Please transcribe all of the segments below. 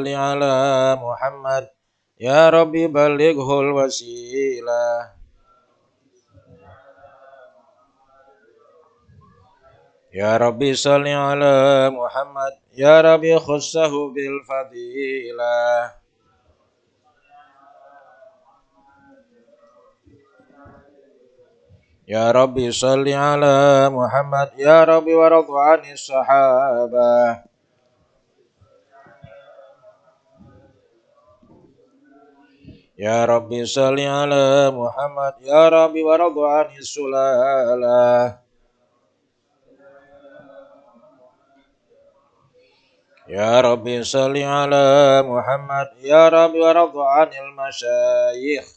صل على محمد يا رب بلغه الوسيلة يا رب صل على محمد يا رب خصه بالفضيلة يا رب صل على محمد يا رب وارض عن الصحابة Ya Rabbi salli ala Muhammad Ya Rabbi waradu anis sulala Ya Rabbi salli ala Muhammad Ya Rabbi waradu anil masyayikh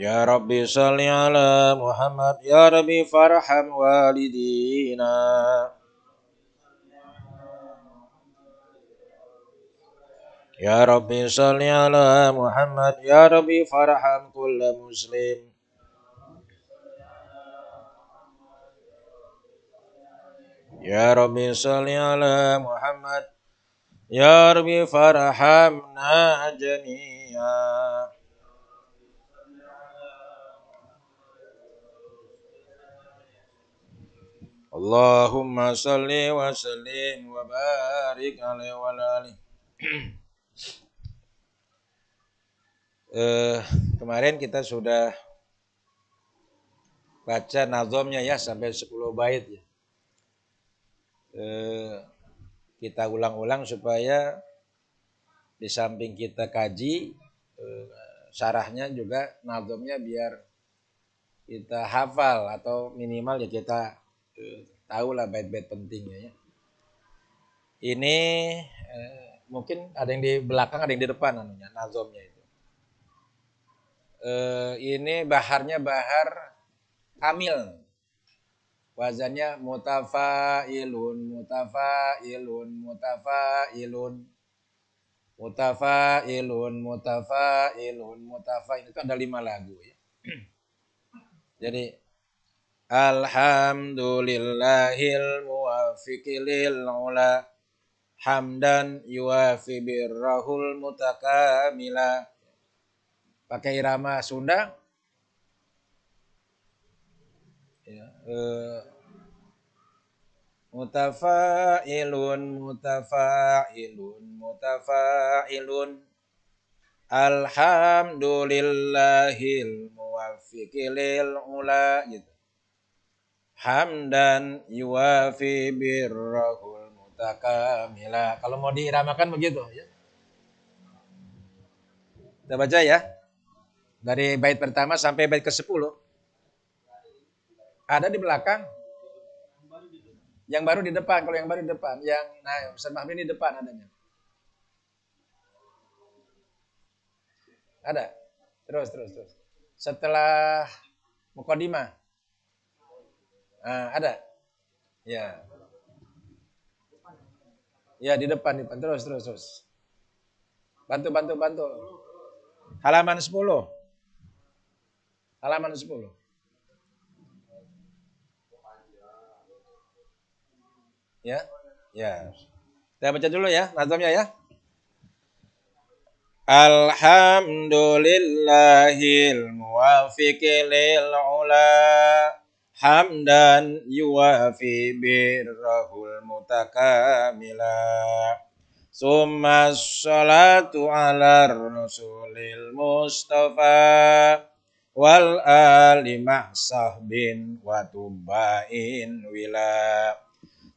Ya Rabbi salli ala Muhammad Ya Rabbi farham walidina Ya Rabbi salli ala Muhammad Ya Rabbi farham kulla muslim Ya Rabbi salli ala Muhammad Ya Rabbi farham najaniya Allahumma salli wa sallim wa barik alaihi wa eh, kemarin kita sudah baca nazomnya ya sampai 10 bait ya. Eh, kita ulang-ulang supaya di samping kita kaji eh, sarahnya juga nazomnya biar kita hafal atau minimal ya kita eh, tahu lah bait-bait pentingnya ya. Ini eh, mungkin ada yang di belakang ada yang di depan anunya nazomnya itu uh, ini baharnya bahar amil wazannya mutafailun mutafailun mutafailun mutafailun mutafailun mutafailun itu ada lima lagu ya jadi Alhamdulillahil muwafiqi ula hamdan yuafi birrahul mutakamilah pakai irama Sunda ya, eh, mutafailun mutafailun mutafailun alhamdulillahil muwafiqilil ula gitu hamdan yuwafi birrahul mutakamila kalau mau diiramakan begitu ya kita baca ya dari bait pertama sampai bait ke-10. Ada di belakang. Yang baru di depan, kalau yang baru di depan, yang nah Ustaz Mahmud di depan adanya. Ada. Terus, terus, terus. Setelah mukodima. Nah, ada. Ya. Ya, di depan, di depan. Terus, terus, terus. Bantu, bantu, bantu. Halaman 10. Halaman 10. Ya. Ya. Kita baca dulu ya nazamnya ya. Alhamdulillahil muwafiq lil ula hamdan yuwafi birrahul mutakamila summa salatu ala rasulil mustafa wal alimah sahbin wa tubain wila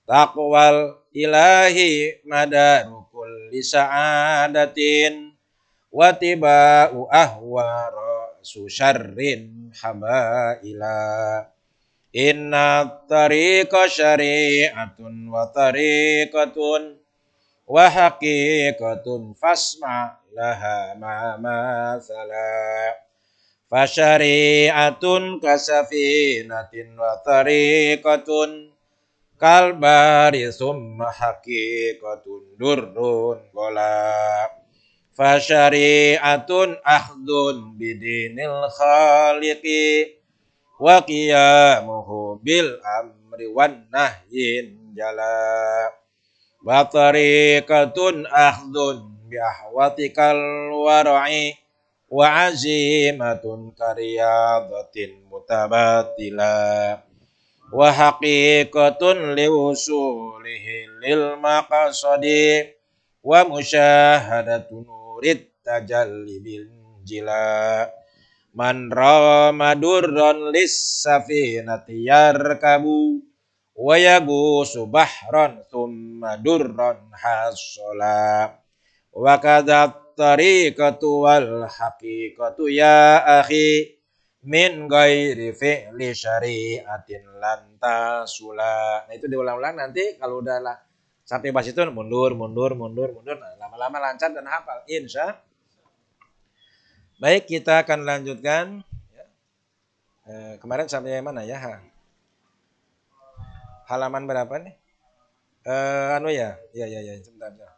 taqwal ilahi madaru kulli sa'adatin wa tiba'u ahwara susharrin habaila inna tariqa syari'atun wa tariqatun wa haqiqatun fasma laha ma masalah Fasyari'atun kasafinatin wa tariqatun kalbari summa haqiqatun durrun gola Fasyari'atun ahdun bidinil khaliqi wa qiyamuhu bil amri wan nahyin jala wa tariqatun ahdun bi ahwatikal wara'i wa azimatun kariyadatin mutabatila wa haqiqatun liusulihi lil maqasadi wa musyahadatu nurit tajalli bil jila man rama lis safinati yarkabu wa yagusu bahran thumma durran hasala wa kadat tariqatu wal haqiqatu ya akhi min ghairi fi'li syari'atin lanta sula. Nah itu diulang-ulang nanti kalau udah lah sampai pas itu mundur, mundur, mundur, mundur. lama nah, lama-lama lancar dan hafal insya. Baik, kita akan lanjutkan ya. eh, kemarin sampai mana ya? Ha? Halaman berapa nih? Eh, anu ya? Ya ya ya, sebentar. sebentar.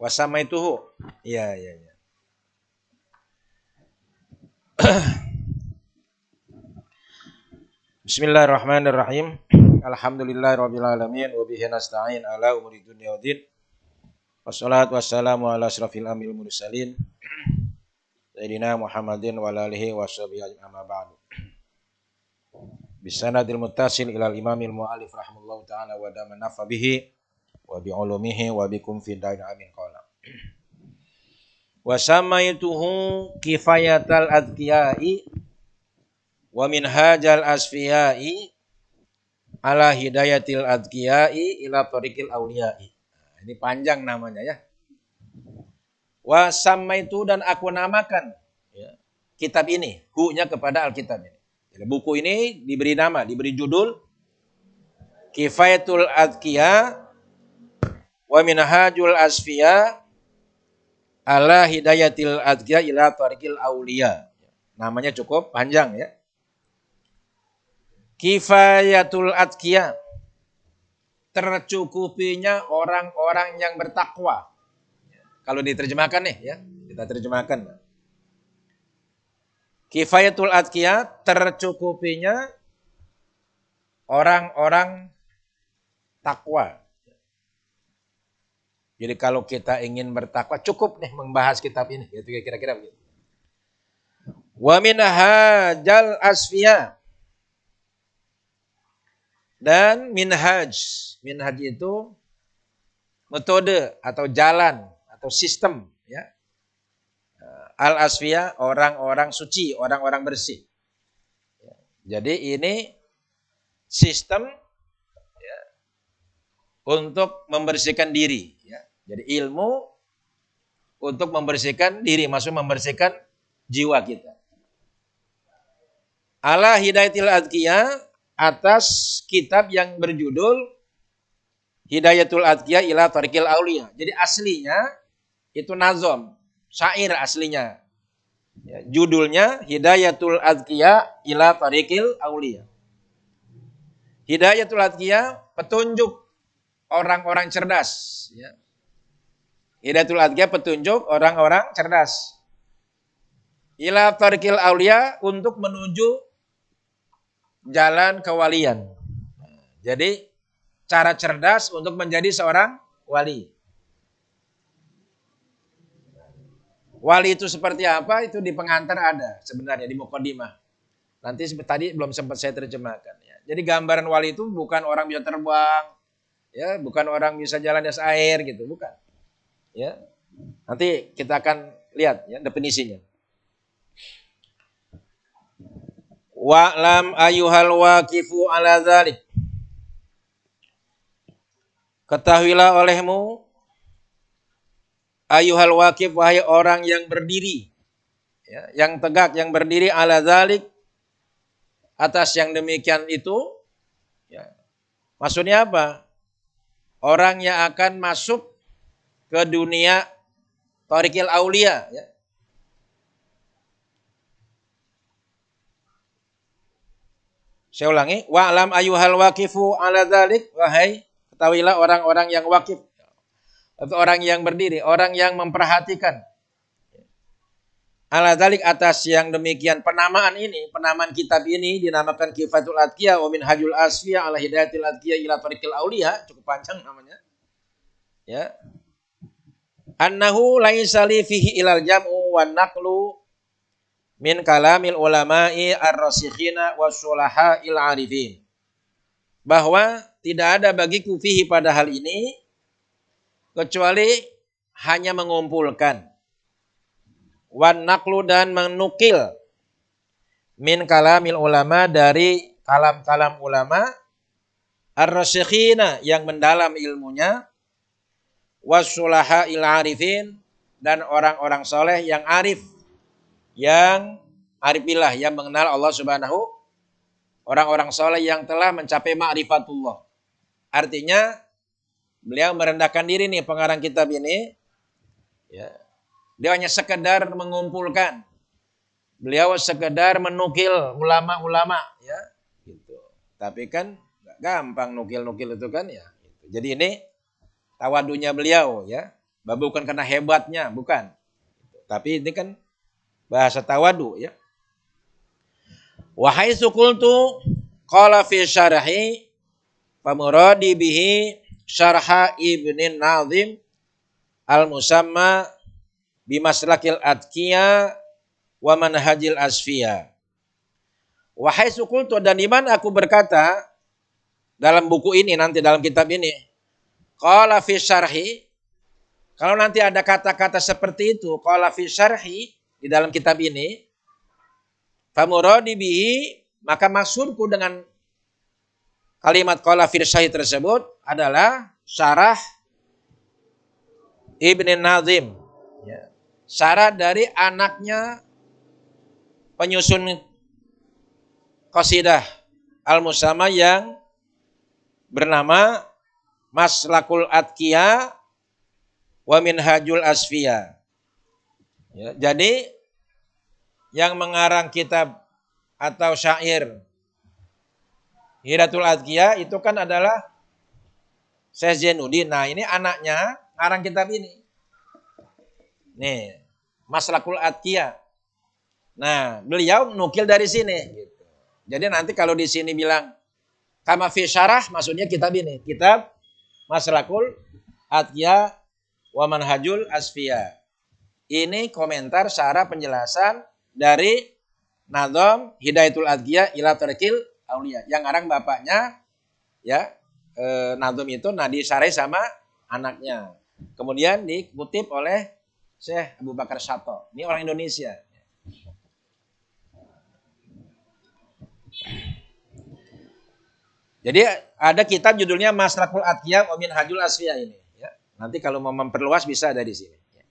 Wasama itu Ya, ya, ya. Bismillahirrahmanirrahim. Alhamdulillahirrabbilalamin. Wabihi nasta'in ala umuri dunia wa din. Wassalatu wassalamu ala asrafil amil mursalin. Sayyidina Muhammadin wa alihi wa sahbihi amma ba'du. Bisanadil muttasil ilal imamil mu'alif rahimahullahu ta'ala wa dama nafa bihi wa bi ulumihi wa bikum fid dain amin qala wa samaituhu kifayatal adqiyai wa hajal asfiyai ala hidayatil adqiyai ila tariqil auliyai nah, ini panjang namanya ya wa samaitu dan aku namakan ya, kitab ini hunya kepada alkitab ini jadi buku ini diberi nama diberi judul kifayatul adqiyai wa minhajul asfiya ala hidayatil adgya ila tariqil aulia. Namanya cukup panjang ya. Kifayatul adgya. Tercukupinya orang-orang yang bertakwa. Kalau diterjemahkan nih ya, kita terjemahkan. Kifayatul adgya tercukupinya orang-orang takwa. Jadi kalau kita ingin bertakwa cukup nih membahas kitab ini gitu kira-kira begitu. Wa minhajal asfiya dan minhaj. Minhaj itu metode atau jalan atau sistem ya. Al asfiya orang-orang suci, orang-orang bersih. Jadi ini sistem ya, untuk membersihkan diri ya, jadi ilmu untuk membersihkan diri, maksud membersihkan jiwa kita. Ala Hidayatil Adkiya atas kitab yang berjudul Hidayatul Adkiya ila Tarikil Aulia. Jadi aslinya itu nazom, syair aslinya. Ya, judulnya Hidayatul Adkiya ila Tarikil Aulia. Hidayatul Adkiya petunjuk orang-orang cerdas. Ya Hidayatul Adhya petunjuk orang-orang cerdas. Ila tarikil aulia untuk menuju jalan kewalian. Jadi cara cerdas untuk menjadi seorang wali. Wali itu seperti apa? Itu di pengantar ada sebenarnya di mukodimah. Nanti tadi belum sempat saya terjemahkan. Ya. Jadi gambaran wali itu bukan orang bisa terbang, ya bukan orang bisa jalan di air gitu, bukan Ya. Nanti kita akan lihat ya definisinya. lam ayuhal waqifu ala zalik. Ketahuilah olehmu ayuhal waqif wahai orang yang berdiri ya, yang tegak yang berdiri ala zalik atas yang demikian itu ya. maksudnya apa orang yang akan masuk ke dunia Torikil Aulia ya. Saya ulangi, wa alam ayuhal wakifu ala dzalik wahai ketahuilah orang-orang yang wakif atau orang yang berdiri, orang yang memperhatikan Ala dalik atas yang demikian penamaan ini, penamaan kitab ini dinamakan Kifatul Adkiyah wa min Hajul Asfiyah ala Hidayatil Adkiyah ila Tariqil Aulia cukup panjang namanya. Ya annahu laisa li fihi ilal jam'u wan naqlu min kalamil ulama'i ar-rasikhina wasulaha'il arifin. Bahwa tidak ada bagiku fihi pada hal ini kecuali hanya mengumpulkan wan naqlu dan menukil min kalamil ulama dari kalam-kalam ulama ar-rasikhina yang mendalam ilmunya wasulaha il arifin dan orang-orang soleh yang arif yang arifilah, yang mengenal Allah Subhanahu orang-orang soleh yang telah mencapai ma'rifatullah artinya beliau merendahkan diri nih pengarang kitab ini ya dia hanya sekedar mengumpulkan beliau sekedar menukil ulama-ulama ya gitu. tapi kan gampang nukil-nukil itu kan ya gitu. jadi ini tawadunya beliau ya. Bukan karena hebatnya, bukan. Tapi ini kan bahasa tawadu ya. Wahai sukultu qala fi syarhi pamuradi bihi syarha ibni nazim al-musamma bimaslakil adkia wa manhajil asfiya. Wahai sukultu dan iman aku berkata dalam buku ini nanti dalam kitab ini Qala fi syarhi. Kalau nanti ada kata-kata seperti itu, qala fi syarhi di dalam kitab ini, famuradi bihi, maka maksudku dengan kalimat qala fi syarhi tersebut adalah syarah Ibn Nazim. Ya. Syarah dari anaknya penyusun qasidah al-musama yang bernama maslakul atkia wa minhajul asfiya. Ya, jadi yang mengarang kitab atau syair Hiratul Adkia itu kan adalah Syekh Zainuddin. Nah, ini anaknya ngarang kitab ini. Nih, Maslakul Adkia. Nah, beliau nukil dari sini. Jadi nanti kalau di sini bilang kama fi syarah, maksudnya kitab ini. Kitab Rakhul, Atya Waman Hajul, Asfiya. Ini komentar secara penjelasan dari Nadom Hidayatul Adgiyah ila Terkil Aulia. Yang arang bapaknya ya eh, Nadom itu nadi Sare sama anaknya. Kemudian dikutip oleh Syekh Abu Bakar Sato. Ini orang Indonesia. Jadi ada kitab judulnya Masrakul Atqiyah Omin Hajul Asfiyah ini. Ya. Nanti kalau mau memperluas bisa ada di sini. Ya.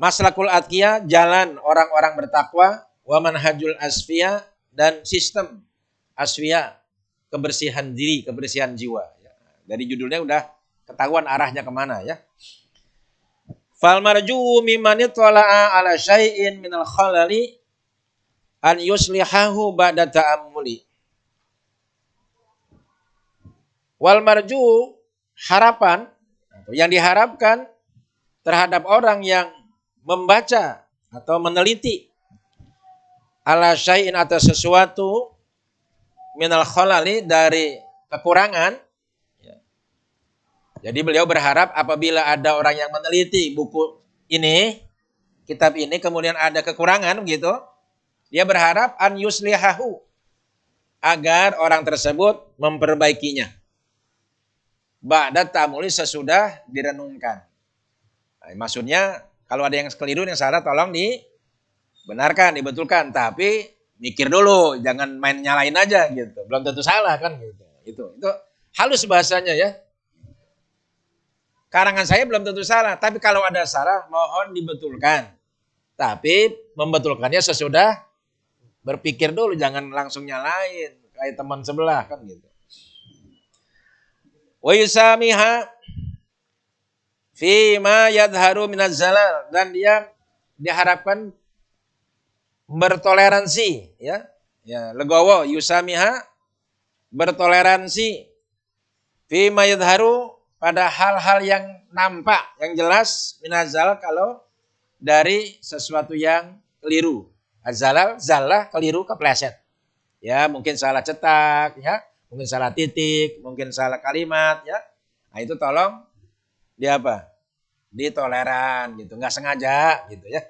Masrakul Atqiyah jalan orang-orang bertakwa Waman Hajul Asfiyah dan sistem Asfiyah kebersihan diri, kebersihan jiwa. Ya. Dari judulnya udah ketahuan arahnya kemana ya. Fal marju mimani ala syai'in minal khalali an yuslihahu ba'da ta'ammuli. Wal marju harapan yang diharapkan terhadap orang yang membaca atau meneliti ala syai'in atas sesuatu minal kholali dari kekurangan jadi beliau berharap apabila ada orang yang meneliti buku ini, kitab ini kemudian ada kekurangan gitu, dia berharap an yuslihahu agar orang tersebut memperbaikinya. Ba'da tamuli sesudah direnungkan. Nah, maksudnya kalau ada yang keliru yang salah tolong benarkan, dibetulkan, tapi mikir dulu, jangan main nyalain aja gitu. Belum tentu salah kan gitu. Itu itu halus bahasanya ya. Karangan saya belum tentu salah, tapi kalau ada salah mohon dibetulkan. Tapi membetulkannya sesudah berpikir dulu jangan langsung nyalain kayak teman sebelah kan gitu wa yusamiha fi ma yadharu zalal dan dia diharapkan bertoleransi ya ya legowo yusamiha bertoleransi fi ma yadharu pada hal-hal yang nampak yang jelas minazal kalau dari sesuatu yang keliru Zalal, zalah, keliru, kepleset. Ya, mungkin salah cetak, ya, mungkin salah titik, mungkin salah kalimat, ya. Nah, itu tolong di apa? toleran, gitu, nggak sengaja gitu ya.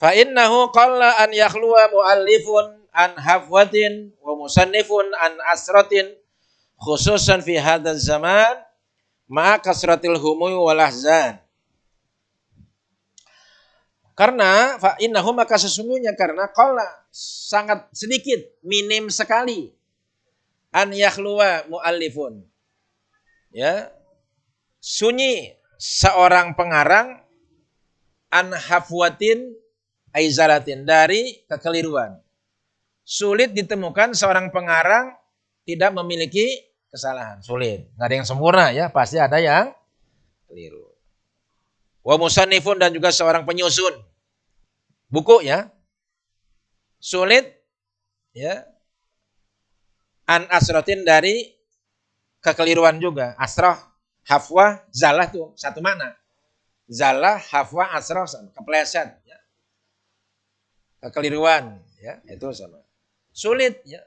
Fa qalla an yakhluwa muallifun an hafwatin wa musannifun an asratin khususan fi hadzal zaman ma'a kasratil humui walahzan. Karena innahu maka sesungguhnya karena qala sangat sedikit, minim sekali an yakhluwa muallifun. Ya. Sunyi seorang pengarang an hafwatin aizalatin dari kekeliruan. Sulit ditemukan seorang pengarang tidak memiliki kesalahan. Sulit. Nggak ada yang sempurna ya, pasti ada yang keliru. Wa musannifun dan juga seorang penyusun buku ya Sulit ya. An asratin dari kekeliruan juga. asroh hafwa zalah tuh satu mana. Zalah, hafwa asroh sama. Kepleset. Ya. Kekeliruan. Ya, itu sama. Sulit ya.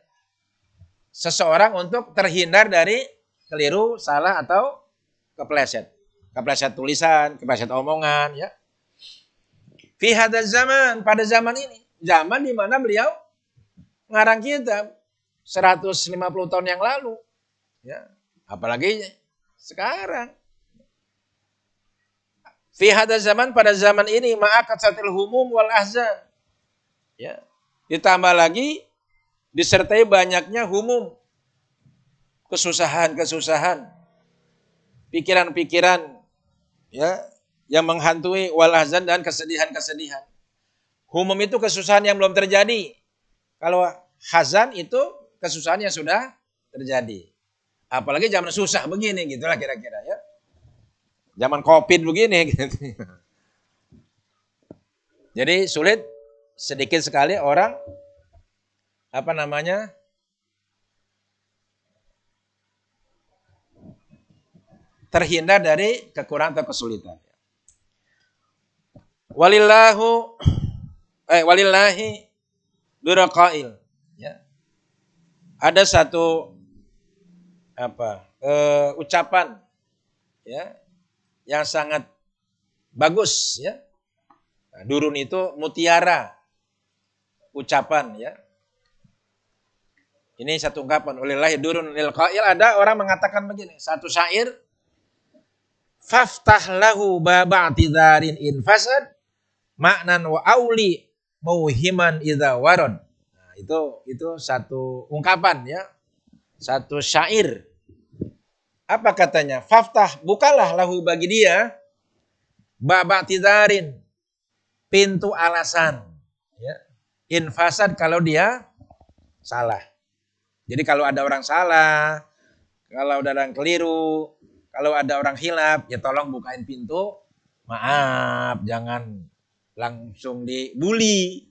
Seseorang untuk terhindar dari keliru, salah, atau kepleset kepleset tulisan, kepleset omongan, ya. Fi zaman, pada zaman ini, zaman di mana beliau ngarang kitab 150 tahun yang lalu, ya. Apalagi sekarang. Fi zaman pada zaman ini maka kasatil humum wal ahzan. Ya. Ditambah lagi disertai banyaknya humum kesusahan-kesusahan pikiran-pikiran ya yang menghantui wal dan kesedihan-kesedihan. Humum itu kesusahan yang belum terjadi. Kalau hazan itu kesusahan yang sudah terjadi. Apalagi zaman susah begini gitulah kira-kira ya. Zaman Covid begini gitu. Jadi sulit sedikit sekali orang apa namanya terhindar dari kekurangan atau kesulitan. Walillahu eh walillahi duraqail ya. Ada satu apa? Uh, ucapan ya yang sangat bagus ya. Nah, durun itu mutiara ucapan ya. Ini satu ungkapan oleh lahir durun lil qail ada orang mengatakan begini, satu syair faftah lahu baba tizarin in fasad maknan wa auli mauhiman idza waron. Nah, itu itu satu ungkapan ya. Satu syair. Apa katanya? Faftah bukalah lahu bagi dia baba tizarin pintu alasan ya. In fasad kalau dia salah. Jadi kalau ada orang salah, kalau ada orang keliru, kalau ada orang hilap, ya tolong bukain pintu. Maaf, jangan langsung dibully.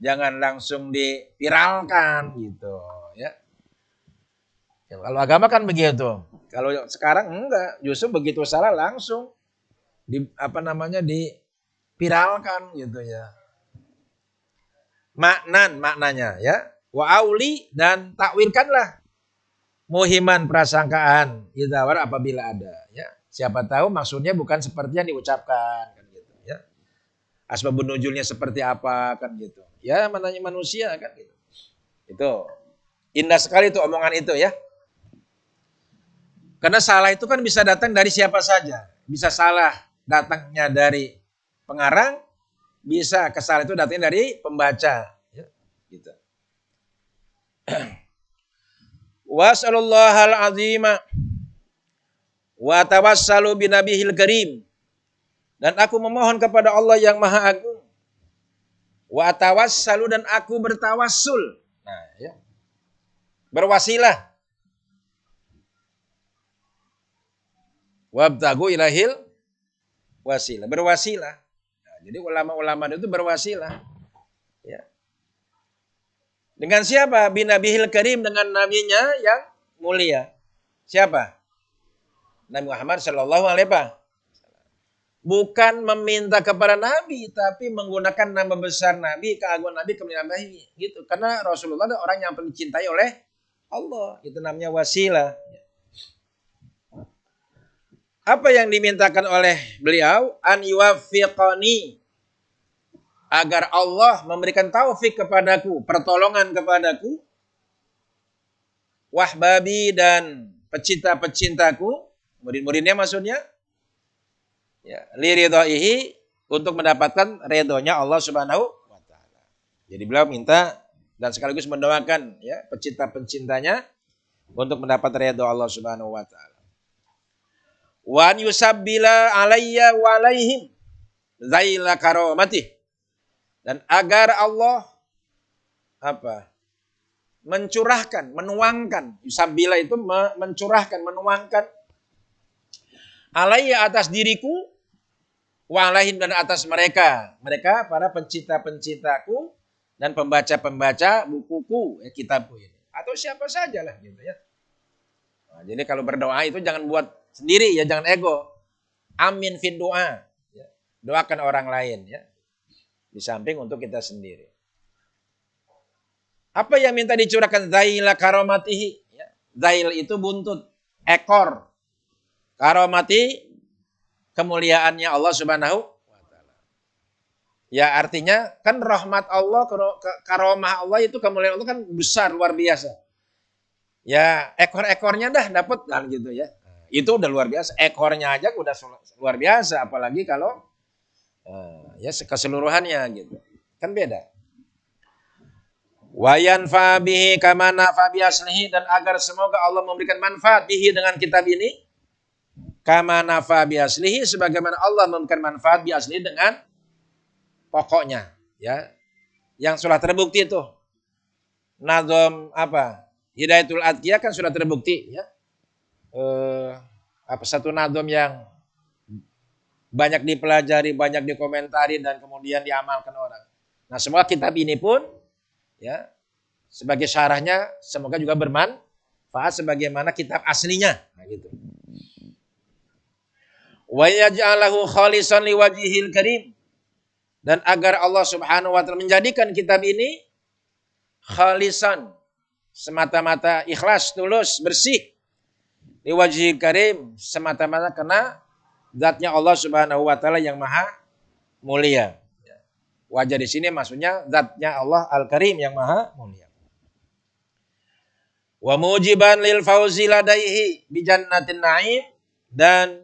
Jangan langsung dipiralkan gitu, ya. kalau agama kan begitu. Kalau sekarang enggak, justru begitu salah langsung di apa namanya dipiralkan gitu ya. Maknan maknanya ya. Wa auli dan takwilkanlah muhiman prasangkaan idawar apabila ada ya siapa tahu maksudnya bukan seperti yang diucapkan kan gitu ya asbab nuzulnya seperti apa kan gitu ya menanya manusia kan gitu itu indah sekali itu omongan itu ya karena salah itu kan bisa datang dari siapa saja bisa salah datangnya dari pengarang bisa kesalahan itu datang dari pembaca ya gitu Wasallallahu al-azima wa tawassalu binabihil karim. Dan aku memohon kepada Allah yang Maha Agung. Wa tawassalu dan aku bertawassul. Nah, ya. Berwasilah. Wabtagu ilahil wasilah. Berwasilah. Nah, jadi ulama-ulama itu berwasilah. Ya. Dengan siapa? Bin Abihil Karim dengan nabinya yang mulia. Siapa? Nabi Muhammad Shallallahu Alaihi Wasallam. Bukan meminta kepada Nabi, tapi menggunakan nama besar Nabi, keaguan Nabi, kemuliaan Nabi. Gitu. Karena Rasulullah adalah orang yang paling dicintai oleh Allah. Itu namanya wasilah. Apa yang dimintakan oleh beliau? An yuwafiqani agar Allah memberikan taufik kepadaku, pertolongan kepadaku, wahbabi dan pecinta-pecintaku, murid-muridnya maksudnya, ya, liridhoihi untuk mendapatkan redohnya Allah Subhanahu wa taala. Jadi beliau minta dan sekaligus mendoakan ya pecinta-pecintanya untuk mendapat redho Allah Subhanahu wa taala. Wan yusabbila alayya walaihim alaihim zaila karomatih dan agar Allah apa? mencurahkan, menuangkan. sambil itu mencurahkan, menuangkan alaiya atas diriku walahin dan atas mereka. Mereka para pencinta-pencintaku dan pembaca-pembaca bukuku, ya, kitabku ini. Atau siapa saja lah gitu ya. Nah, jadi kalau berdoa itu jangan buat sendiri ya, jangan ego. Amin Fin doa. Ya. Doakan orang lain ya. Di samping untuk kita sendiri. Apa yang minta dicurahkan? Zaila karomatihi. Ya. Zail itu buntut, ekor. Karomati, kemuliaannya Allah subhanahu wa ta'ala. Ya artinya kan rahmat Allah, karomah Allah itu kemuliaan Allah kan besar, luar biasa. Ya ekor-ekornya dah dapat kan gitu ya itu udah luar biasa. Ekornya aja udah luar biasa, apalagi kalau uh, ya keseluruhannya gitu. Kan beda. Wayan fabihi kamana fabi aslihi dan agar semoga Allah memberikan manfaat bihi dengan kitab ini kama nafa bi aslihi sebagaimana Allah memberikan manfaat bi aslihi dengan pokoknya ya yang sudah terbukti itu nazom apa hidayatul adkiyah kan sudah terbukti ya eh, apa satu nadom yang banyak dipelajari, banyak dikomentari dan kemudian diamalkan orang. Nah, semua kitab ini pun ya sebagai syarahnya semoga juga bermanfaat sebagaimana kitab aslinya. Nah, gitu. Wa yaj'alahu khalisan liwajihil karim. Dan agar Allah Subhanahu wa taala menjadikan kitab ini khalisan semata-mata ikhlas, tulus, bersih. liwajihil karim semata-mata karena zatnya Allah Subhanahu wa taala yang maha mulia. Ya. Wajah di sini maksudnya zatnya Allah Al-Karim yang maha mulia. Wa mujiban lil fauzi ladaihi bi jannatin na'im dan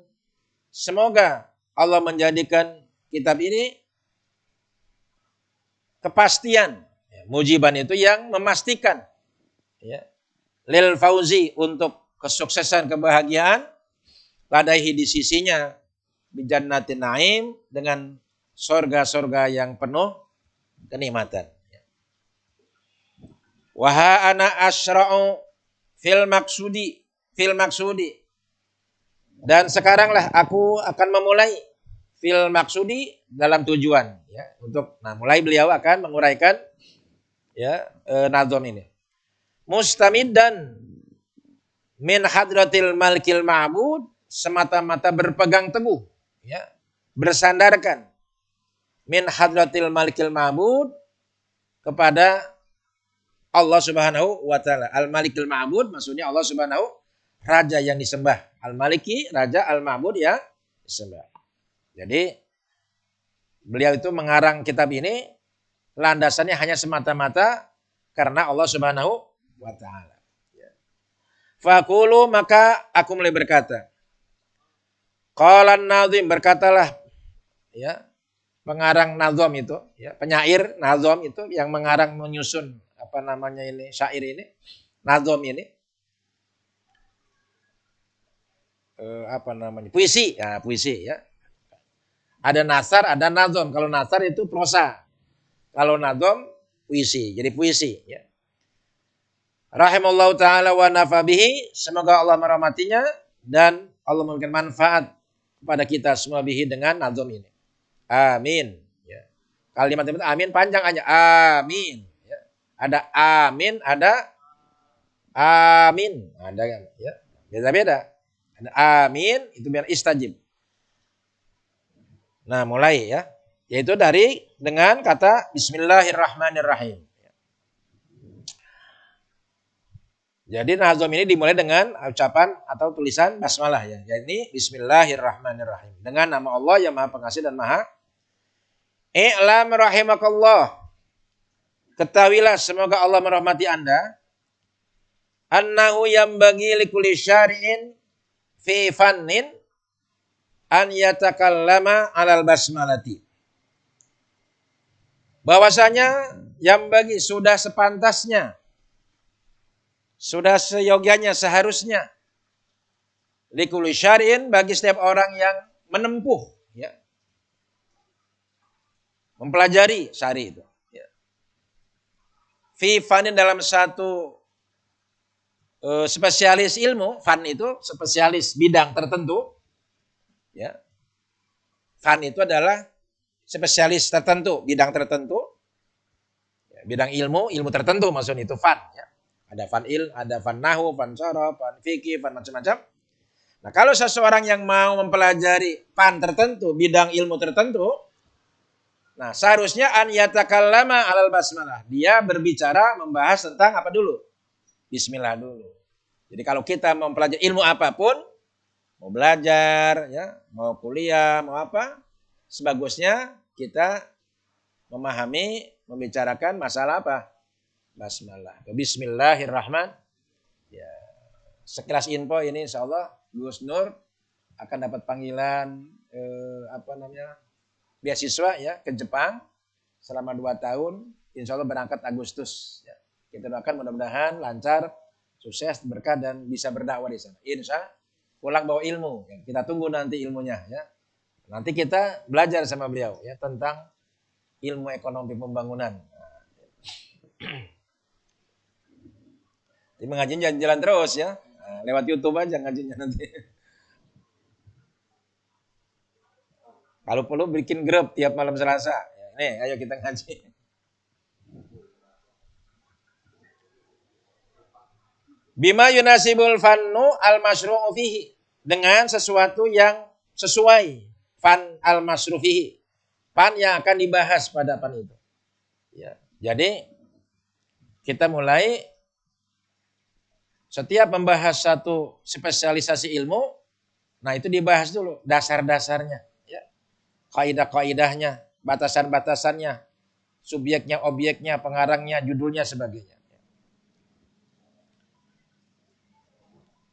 semoga Allah menjadikan kitab ini kepastian. Ya, mujiban itu yang memastikan. Ya. Lil fauzi untuk kesuksesan kebahagiaan ladaihi di sisinya bijannatin naim dengan sorga-sorga yang penuh kenikmatan. Waha ana asra'u fil maksudi fil maksudi dan sekaranglah aku akan memulai fil maksudi dalam tujuan ya untuk nah mulai beliau akan menguraikan ya e, nazon ini mustamid dan min hadratil malkil ma'bud semata-mata berpegang teguh, ya, bersandarkan min hadratil malikil ma'bud kepada Allah Subhanahu wa taala. Al Malikil Ma'bud maksudnya Allah Subhanahu raja yang disembah. Al Maliki raja, Al Ma'bud ya disembah. Jadi beliau itu mengarang kitab ini landasannya hanya semata-mata karena Allah Subhanahu wa taala. Ya. Fakulu maka aku mulai berkata, Qalan nazim berkatalah ya pengarang nazom itu ya penyair nazom itu yang mengarang menyusun apa namanya ini syair ini nazom ini eh, apa namanya puisi ya puisi ya ada nasar ada nazom kalau nasar itu prosa kalau nazom puisi jadi puisi ya rahimallahu taala wa nafabihi semoga Allah merahmatinya dan Allah memberikan manfaat pada kita semua bihi dengan nazom ini. Amin. Ya. Kalimat amin panjang aja. Amin. Ya. Ada amin, ada amin. Ada kan? Ya. Beda-beda. Ada amin, itu biar istajib. Nah mulai ya. Yaitu dari dengan kata Bismillahirrahmanirrahim. Jadi nazom ini dimulai dengan ucapan atau tulisan basmalah ya. ini bismillahirrahmanirrahim. Dengan nama Allah yang Maha Pengasih dan Maha I'lam rahimakallah. Ketahuilah semoga Allah merahmati Anda. Annahu yang bagi likuli syari'in fi fannin an yatakallama alal basmalati. Bahwasanya yang bagi sudah sepantasnya sudah seyogianya seharusnya. Likuli syar'in bagi setiap orang yang menempuh. Ya. Mempelajari syari itu. Ya. Fi fanin dalam satu uh, spesialis ilmu. Fan itu spesialis bidang tertentu. Ya. Fan itu adalah spesialis tertentu, bidang tertentu. Ya, bidang ilmu, ilmu tertentu maksudnya itu fan. Ya ada fan il, ada fan nahu, fan soro, fan Fiki, fan macam-macam. Nah, kalau seseorang yang mau mempelajari fan tertentu, bidang ilmu tertentu, nah seharusnya an yatakallama alal basmalah. Dia berbicara membahas tentang apa dulu? Bismillah dulu. Jadi kalau kita mau mempelajari ilmu apapun, mau belajar, ya, mau kuliah, mau apa, sebagusnya kita memahami, membicarakan masalah apa? basmalah. Bismillahirrahman. Ya. Sekilas info ini insya Allah Gus Nur akan dapat panggilan eh, apa namanya beasiswa ya ke Jepang selama dua tahun. Insya Allah berangkat Agustus. Ya. Kita doakan mudah-mudahan lancar, sukses, berkah dan bisa berdakwah di sana. Insya pulang bawa ilmu. Ya. Kita tunggu nanti ilmunya ya. Nanti kita belajar sama beliau ya tentang ilmu ekonomi pembangunan. Jadi ngajinya jalan-jalan terus ya. Nah, lewat YouTube aja ngajinya nanti. Kalau perlu bikin grup tiap malam Selasa. Ya, nih, ayo kita ngaji. Bima yunasibul fannu al fihi. Dengan sesuatu yang sesuai fan al fihi. Fan yang akan dibahas pada pan itu. Ya. Jadi kita mulai setiap membahas satu spesialisasi ilmu, nah itu dibahas dulu dasar-dasarnya, ya. kaidah-kaidahnya, batasan-batasannya, subjeknya, objeknya, pengarangnya, judulnya, sebagainya.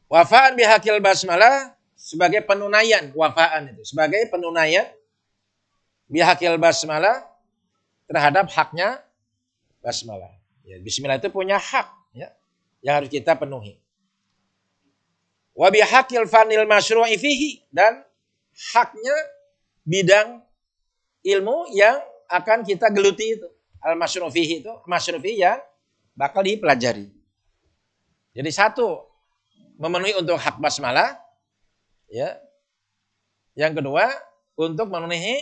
Wafaan bihakil basmalah sebagai penunaian, wafaan itu sebagai penunaian bihakil basmalah terhadap haknya basmalah. Ya, Bismillah itu punya hak yang harus kita penuhi. wabi hakil fanil masyru'i fihi dan haknya bidang ilmu yang akan kita geluti itu. Al masyru' fihi itu masyru' yang bakal dipelajari. Jadi satu memenuhi untuk hak basmalah ya. Yang kedua untuk memenuhi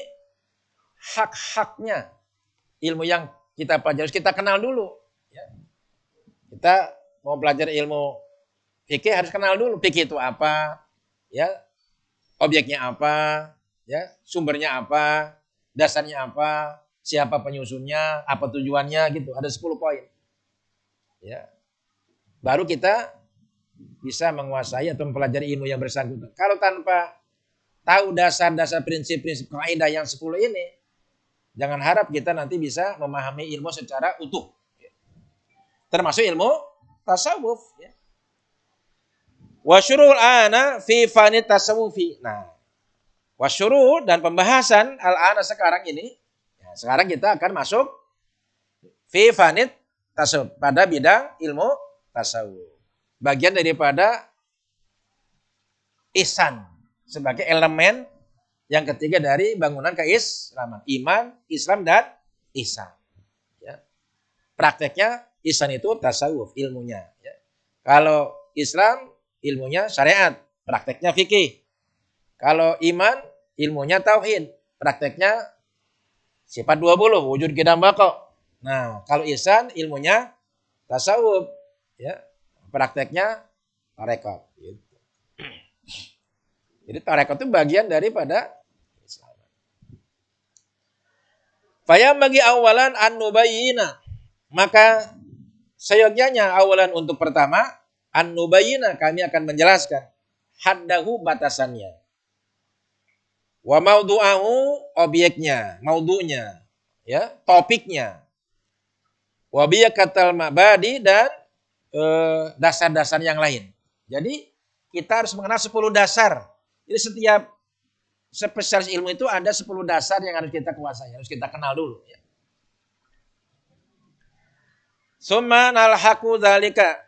hak-haknya ilmu yang kita pelajari kita kenal dulu ya. Kita mau belajar ilmu fikih harus kenal dulu fikih itu apa, ya objeknya apa, ya sumbernya apa, dasarnya apa, siapa penyusunnya, apa tujuannya gitu. Ada 10 poin. Ya. Baru kita bisa menguasai atau mempelajari ilmu yang bersangkutan. Kalau tanpa tahu dasar-dasar prinsip-prinsip kaidah yang 10 ini, jangan harap kita nanti bisa memahami ilmu secara utuh. Termasuk ilmu tasawuf ya. Wa syurul ana fi fani tasawufi. Nah, wa dan pembahasan al ana sekarang ini ya, sekarang kita akan masuk fi fani tasawuf pada bidang ilmu tasawuf. Bagian daripada isan sebagai elemen yang ketiga dari bangunan keislaman, iman, Islam dan isan Ya. Prakteknya Islam itu tasawuf ilmunya. Ya. Kalau Islam ilmunya syariat, prakteknya fikih. Kalau iman ilmunya tauhid, prakteknya sifat 20 wujud kidam bako. Nah, kalau ihsan ilmunya tasawuf ya, prakteknya tarekat gitu. Jadi tarekat itu bagian daripada Islam. Faya bagi awalan an maka Seyogianya awalan untuk pertama, an kami akan menjelaskan haddahu batasannya. Wa maudhu'ahu objeknya, maudhu'nya, ya, topiknya. Wa biyakatal mabadi dan eh, dasar-dasar eh, yang lain. Jadi kita harus mengenal 10 dasar. Jadi setiap spesialis ilmu itu ada 10 dasar yang harus kita kuasai, harus kita kenal dulu. Ya. Summa nalhaku dalika.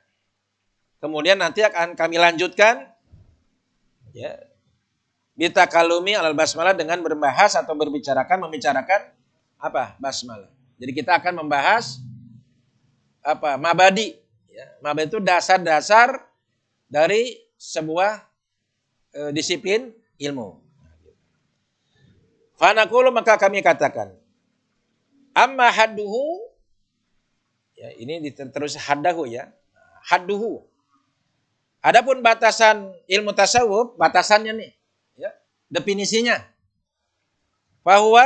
Kemudian nanti akan kami lanjutkan ya, Bita kalumi alal basmalah dengan berbahas atau berbicarakan, membicarakan apa? Basmalah. Jadi kita akan membahas apa? Mabadi. Ya, mabadi itu dasar-dasar dari sebuah e, disiplin ilmu. Fanakulu maka kami katakan. Amma hadduhu Ya, ini terus haddahu ya. Hadduhu. Adapun batasan ilmu tasawuf, batasannya nih. Ya, definisinya. Bahwa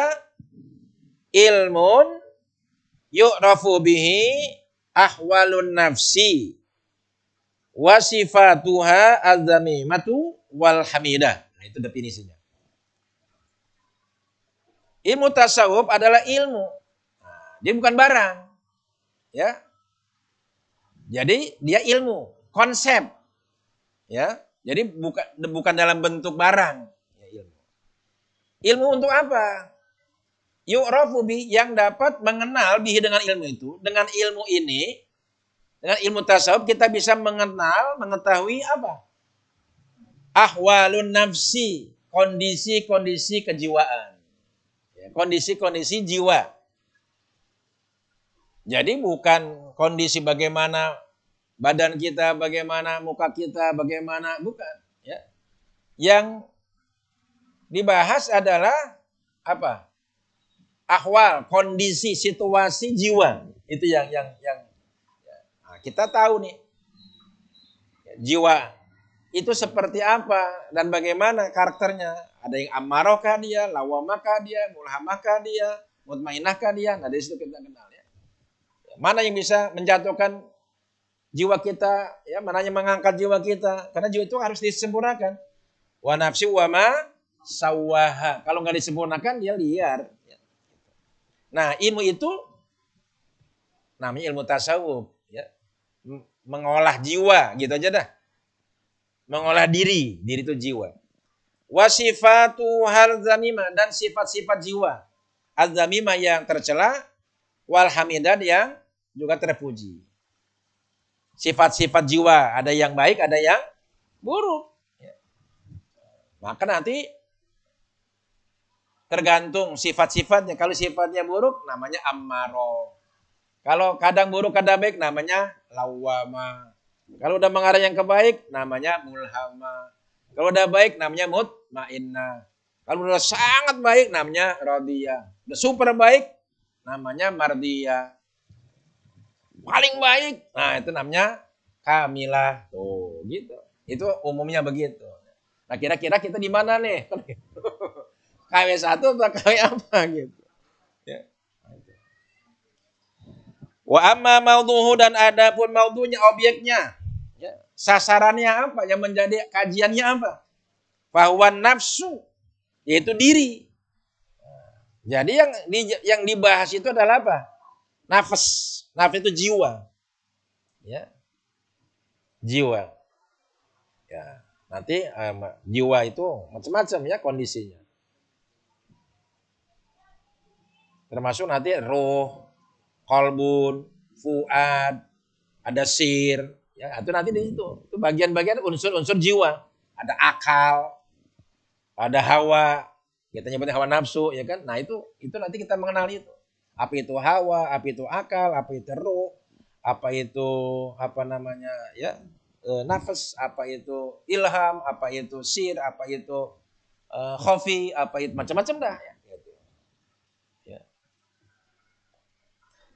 ilmun yu'rafu bihi ahwalun nafsi wa sifatuha az wal hamidah. Nah, itu definisinya. Ilmu tasawuf adalah ilmu. Nah, dia bukan barang ya. Jadi dia ilmu, konsep. Ya. Jadi bukan bukan dalam bentuk barang, ya, ilmu. Ilmu untuk apa? Yu'rafu bi yang dapat mengenal bihi dengan ilmu itu, dengan ilmu ini, dengan ilmu tasawuf kita bisa mengenal, mengetahui apa? Ahwalun nafsi, kondisi-kondisi kejiwaan. Ya, kondisi-kondisi jiwa jadi bukan kondisi bagaimana badan kita, bagaimana muka kita, bagaimana bukan. Ya. Yang dibahas adalah apa? Ahwal, kondisi, situasi jiwa. Itu yang yang yang ya. nah, kita tahu nih. Jiwa itu seperti apa dan bagaimana karakternya. Ada yang amarokah dia, lawamakah dia, mulhamakah dia, mutmainahkah dia. Nah dari situ kita kenal mana yang bisa menjatuhkan jiwa kita, ya mana yang mengangkat jiwa kita. Karena jiwa itu harus disempurnakan. Wa nafsi wa ma sawaha. Kalau nggak disempurnakan dia liar. Nah ilmu itu namanya ilmu tasawuf. Ya. Mengolah jiwa gitu aja dah. Mengolah diri, diri itu jiwa. Wasifatu hal dan sifat-sifat jiwa. Azamima yang tercela, wal yang juga terpuji. Sifat-sifat jiwa ada yang baik, ada yang buruk. Ya. Maka nanti tergantung sifat-sifatnya. Kalau sifatnya buruk namanya ammaro. Kalau kadang buruk kadang baik namanya lawama. Kalau udah mengarah yang kebaik namanya mulhama. Kalau udah baik namanya mutmainna. Kalau udah sangat baik namanya radia. Udah super baik namanya mardia paling baik. Nah, itu namanya kamilah. Tuh, gitu. Itu umumnya begitu. Nah, kira-kira kita di mana nih? KW satu atau KW apa gitu. Ya. Nah, Wa amma mauduhu dan ada pun objeknya. Ya. Sasarannya apa? Yang menjadi kajiannya apa? Bahwa nafsu yaitu diri. Nah, jadi yang di, yang dibahas itu adalah apa? nafas. Nafas itu jiwa. Ya. Jiwa. Ya, nanti um, jiwa itu macam-macam ya kondisinya. Termasuk nanti roh, kolbun, fuad, ada sir, ya itu nanti di situ, Itu bagian-bagian unsur-unsur jiwa. Ada akal, ada hawa, kita nyebutnya hawa nafsu, ya kan? Nah itu itu nanti kita mengenal itu apa itu hawa apa itu akal apa itu ruh apa itu apa namanya ya e, nafas apa itu ilham apa itu sir apa itu e, khofi apa itu macam-macam dah ya, gitu. ya.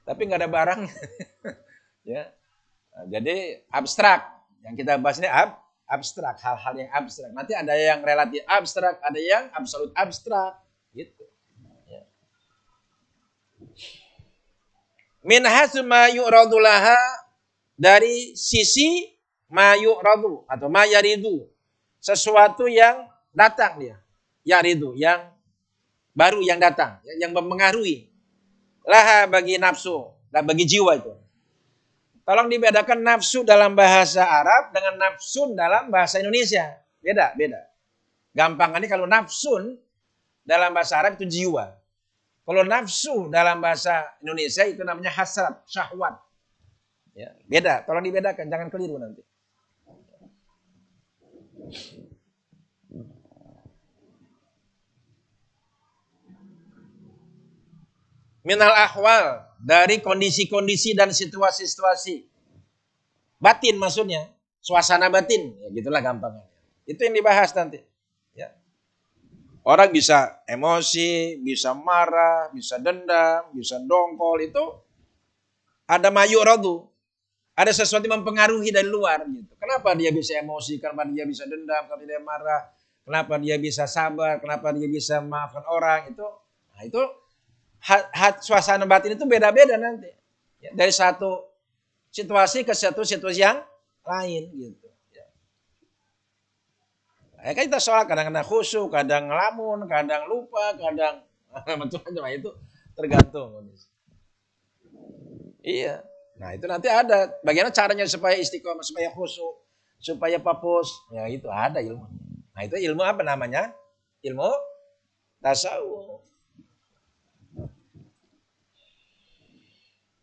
tapi nggak ada barang ya nah, jadi abstrak yang kita bahas ini ab abstrak hal-hal yang abstrak nanti ada yang relatif abstrak ada yang absolut abstrak gitu min hasma yu'radu dari sisi ma yu'radu atau ma yaridu sesuatu yang datang dia yaridu yang baru yang datang ya, yang mempengaruhi laha bagi nafsu dan bagi jiwa itu tolong dibedakan nafsu dalam bahasa Arab dengan nafsun dalam bahasa Indonesia beda beda gampangannya kalau nafsun dalam bahasa Arab itu jiwa kalau nafsu dalam bahasa Indonesia itu namanya hasrat, syahwat. Ya, beda, tolong dibedakan, jangan keliru nanti. Minal ahwal, dari kondisi-kondisi dan situasi-situasi. Batin maksudnya, suasana batin, ya gitulah gampangnya. Itu yang dibahas nanti. Ya. Orang bisa emosi, bisa marah, bisa dendam, bisa dongkol itu ada mayu rodu. Ada sesuatu yang mempengaruhi dari luar gitu. Kenapa dia bisa emosi? Kenapa dia bisa dendam? Kenapa dia marah? Kenapa dia bisa sabar? Kenapa dia bisa maafkan orang? Itu nah itu hat, hat suasana batin itu beda-beda nanti. Ya, dari satu situasi ke satu situasi yang lain gitu. Ya kan kita sholat kadang-kadang khusyuk, kadang ngelamun, kadang lupa, kadang macam-macam itu tergantung Iya. Nah itu nanti ada. Bagaimana caranya supaya istiqomah, supaya khusyuk, supaya papus. Ya itu ada ilmu. Nah itu ilmu apa namanya? Ilmu tasawuf.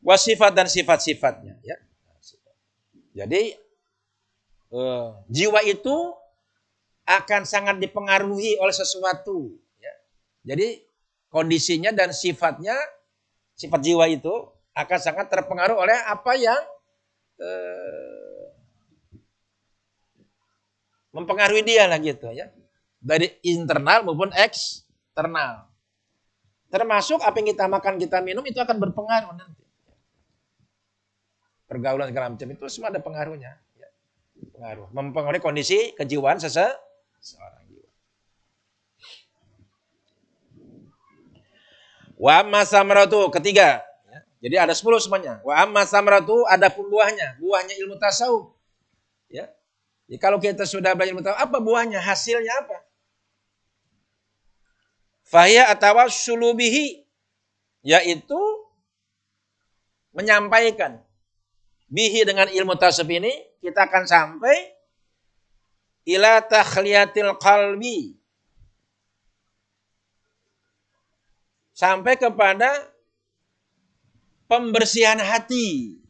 Wasifat dan sifat-sifatnya. Ya. Jadi eh, jiwa itu akan sangat dipengaruhi oleh sesuatu. Ya. Jadi kondisinya dan sifatnya, sifat jiwa itu akan sangat terpengaruh oleh apa yang eh, mempengaruhi dia lah gitu ya. Dari internal maupun eksternal. Termasuk apa yang kita makan, kita minum itu akan berpengaruh nanti. Pergaulan segala macam itu semua ada pengaruhnya. Ya. Pengaruh. Mempengaruhi kondisi kejiwaan seseorang seorang jiwa. Wa amma samratu ketiga. Ya. Jadi ada sepuluh semuanya. Wa amma samratu ada pun buahnya. Buahnya ilmu tasawuf. Ya. Jadi ya, kalau kita sudah belajar ilmu tasawuf, apa buahnya? Hasilnya apa? Fahya atawa sulubihi. Yaitu menyampaikan. Bihi dengan ilmu tasawuf ini, kita akan sampai ila takhliyatil qalbi sampai kepada pembersihan hati.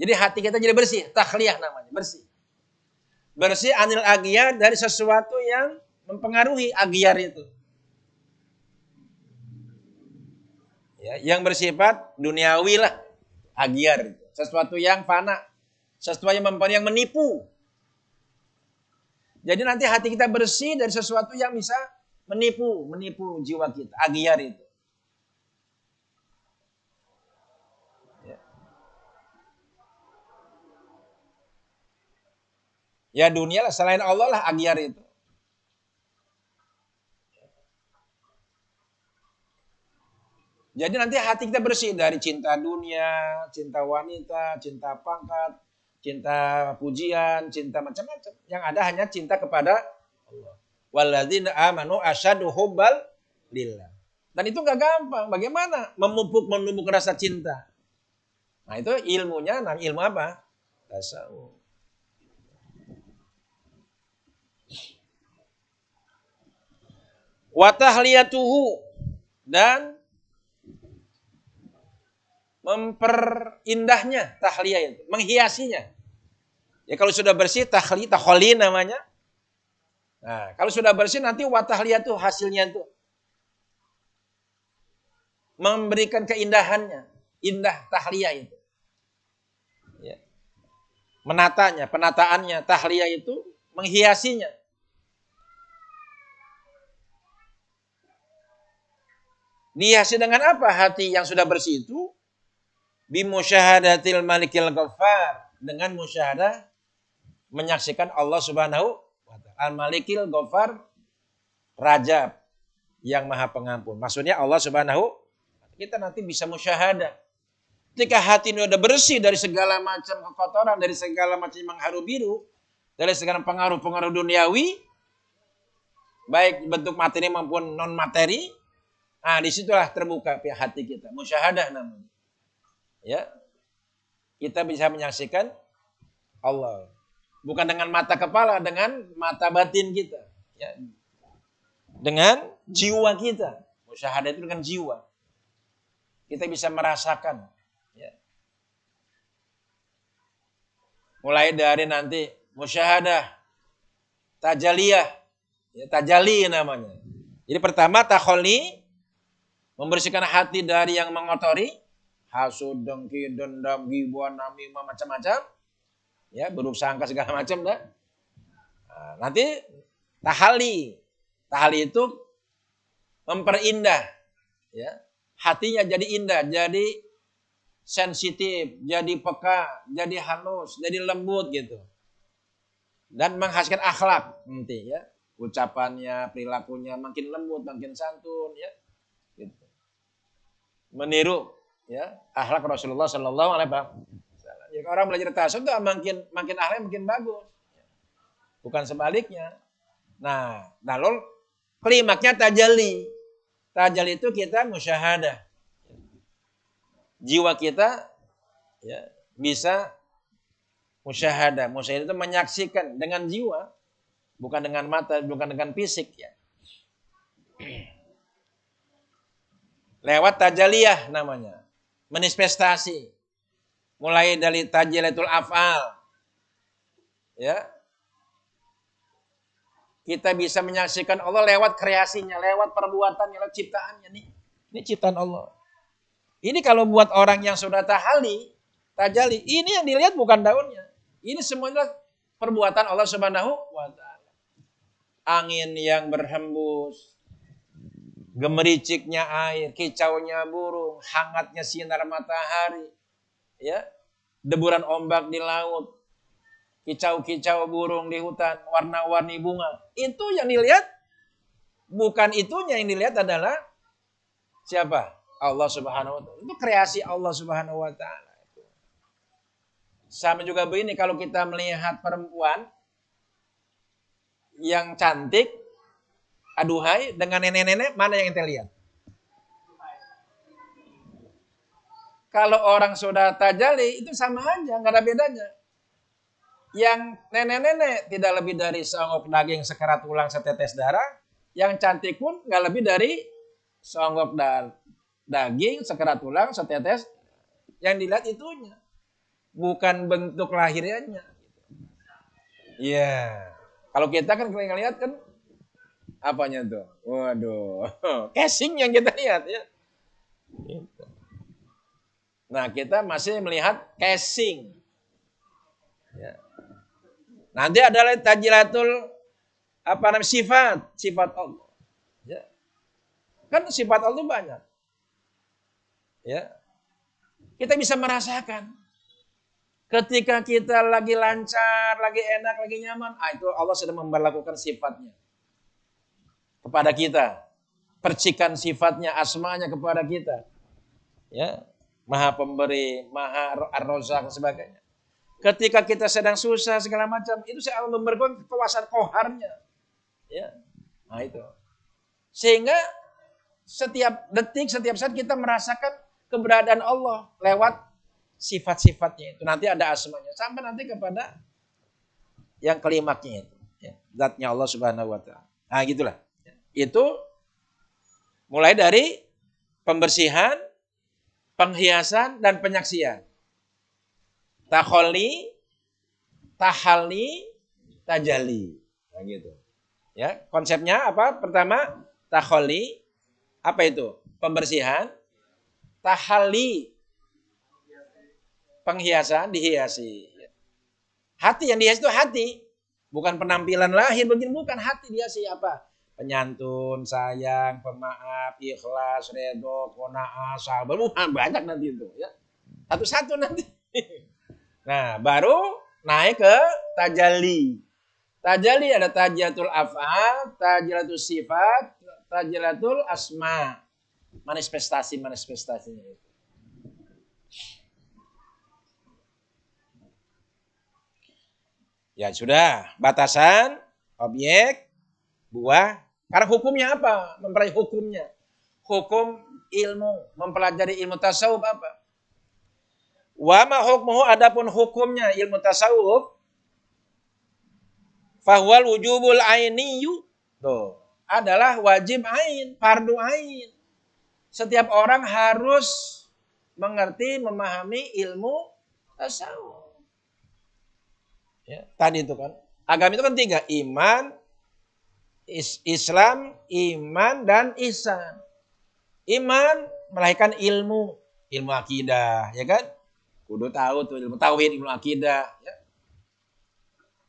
Jadi hati kita jadi bersih, takhliyah namanya, bersih. Bersih anil agiyar dari sesuatu yang mempengaruhi agiyar itu. Ya, yang bersifat duniawi lah, agiyar. Sesuatu yang fana, sesuatu yang, yang menipu. Jadi nanti hati kita bersih dari sesuatu yang bisa menipu, menipu jiwa kita, agiar itu. Ya. ya, dunia lah, selain Allah lah agiar itu. Jadi nanti hati kita bersih dari cinta dunia, cinta wanita, cinta pangkat, cinta pujian, cinta macam-macam. Yang ada hanya cinta kepada Allah. Walladzina amanu asyadu hubbal lillah. Dan itu gak gampang. Bagaimana memupuk menumbuh rasa cinta? Nah itu ilmunya, nah ilmu apa? Tasawuf. Watahliyatuhu dan memperindahnya tahliyah itu, menghiasinya. Ya kalau sudah bersih tahli, taholi namanya. Nah, kalau sudah bersih nanti watahliyah itu hasilnya itu memberikan keindahannya, indah tahliyah itu. Ya. Menatanya, penataannya, tahliyah itu menghiasinya. Dihiasi dengan apa? Hati yang sudah bersih itu bimusyahadatil malikil ghaffar dengan musyahadah menyaksikan Allah Subhanahu wa taala. Al-Malikil Ghaffar Rajab yang Maha Pengampun. Maksudnya Allah Subhanahu kita nanti bisa musyahadah. Ketika hati ini udah bersih dari segala macam kekotoran, dari segala macam yang haru biru, dari segala pengaruh-pengaruh duniawi, baik bentuk materi maupun non materi, ah disitulah terbuka pihak hati kita, musyahadah namanya ya kita bisa menyaksikan Allah bukan dengan mata kepala dengan mata batin kita ya dengan jiwa kita musyahadah itu dengan jiwa kita bisa merasakan ya. mulai dari nanti musyahadah tajaliyah ya, tajali namanya jadi pertama takholi membersihkan hati dari yang mengotori hasud, dengki, dendam, nami namimah macam-macam. Ya, buruk sangka segala macam dah. Nah, nanti tahali. Tahali itu memperindah ya. Hatinya jadi indah, jadi sensitif, jadi peka, jadi halus, jadi lembut gitu. Dan menghasilkan akhlak nanti ya. Ucapannya, perilakunya makin lembut, makin santun ya. Gitu. Meniru ya akhlak Rasulullah Shallallahu Alaihi Wasallam. Ya, orang belajar tasawuf itu makin makin ahlinya makin bagus, bukan sebaliknya. Nah, nah, lalu klimaknya tajali. Tajali itu kita musyahadah. Jiwa kita ya, bisa musyahadah. Musyahadah itu menyaksikan dengan jiwa, bukan dengan mata, bukan dengan fisik ya. Lewat tajaliyah namanya manifestasi Mulai dari tajilatul afal. Ya. Kita bisa menyaksikan Allah lewat kreasinya, lewat perbuatannya, lewat ciptaannya nih. Ini ciptaan Allah. Ini kalau buat orang yang sudah tahali, tajali, ini yang dilihat bukan daunnya. Ini semuanya perbuatan Allah Subhanahu wa taala. Angin yang berhembus, gemericiknya air, kicaunya burung, hangatnya sinar matahari, ya, deburan ombak di laut, kicau-kicau burung di hutan, warna-warni bunga. Itu yang dilihat bukan itunya yang dilihat adalah siapa? Allah Subhanahu wa taala. Itu kreasi Allah Subhanahu wa taala. Sama juga begini kalau kita melihat perempuan yang cantik aduhai dengan nenek-nenek mana yang ente lihat? Kalau orang sudah tajali itu sama aja, nggak ada bedanya. Yang nenek-nenek tidak lebih dari seonggok daging sekerat tulang setetes darah, yang cantik pun nggak lebih dari seonggok da daging sekerat tulang setetes. Yang dilihat itunya, bukan bentuk lahirnya. Iya. Yeah. Kalau kita kan kalian lihat kan Apanya tuh? Waduh, casing yang kita lihat ya. Gitu. Nah, kita masih melihat casing. Ya. Nanti ada lagi tajilatul apa namanya sifat, sifat Allah. Ya. Kan sifat Allah banyak. Ya. Kita bisa merasakan. Ketika kita lagi lancar, lagi enak, lagi nyaman, ah itu Allah sedang memperlakukan sifatnya kepada kita. Percikan sifatnya, asmanya kepada kita. Ya, maha pemberi, maha ar-rozak sebagainya. Ketika kita sedang susah segala macam, itu saya memberikan kekuasaan koharnya. Ya, nah itu. Sehingga setiap detik, setiap saat kita merasakan keberadaan Allah lewat sifat-sifatnya itu. Nanti ada asmanya. Sampai nanti kepada yang kelimaknya itu. Ya. Zatnya Allah subhanahu wa ta'ala. Nah gitulah itu mulai dari pembersihan, penghiasan, dan penyaksian. Takholi, tahali, tajali. Nah, gitu. Ya, konsepnya apa? Pertama, takholi, apa itu? Pembersihan, tahali, penghiasan, dihiasi. Hati yang dihiasi itu hati, bukan penampilan lahir, begini bukan hati dihiasi apa? penyantun, sayang, pemaaf, ikhlas, redo, kona sabar. Ah, banyak nanti itu ya. Satu-satu nanti. Nah, baru naik ke tajali. Tajali ada tajatul af'al, tajatul sifat, tajatul asma. Manifestasi manifestasinya itu. Ya sudah, batasan objek buah karena hukumnya apa? Mempelajari hukumnya. Hukum ilmu, mempelajari ilmu tasawuf apa? Wa ma hukmuhu adapun hukumnya ilmu tasawuf fahwal wujubul ainiyu. Tuh, adalah wajib ain, fardu ain. Setiap orang harus mengerti, memahami ilmu tasawuf. Ya, tadi itu kan. Agama itu kan tiga, iman, Islam, iman dan ihsan. Iman melahirkan ilmu, ilmu akidah, ya kan? Kudu tahu tuh ilmu tauhid, ilmu akidah. Ya.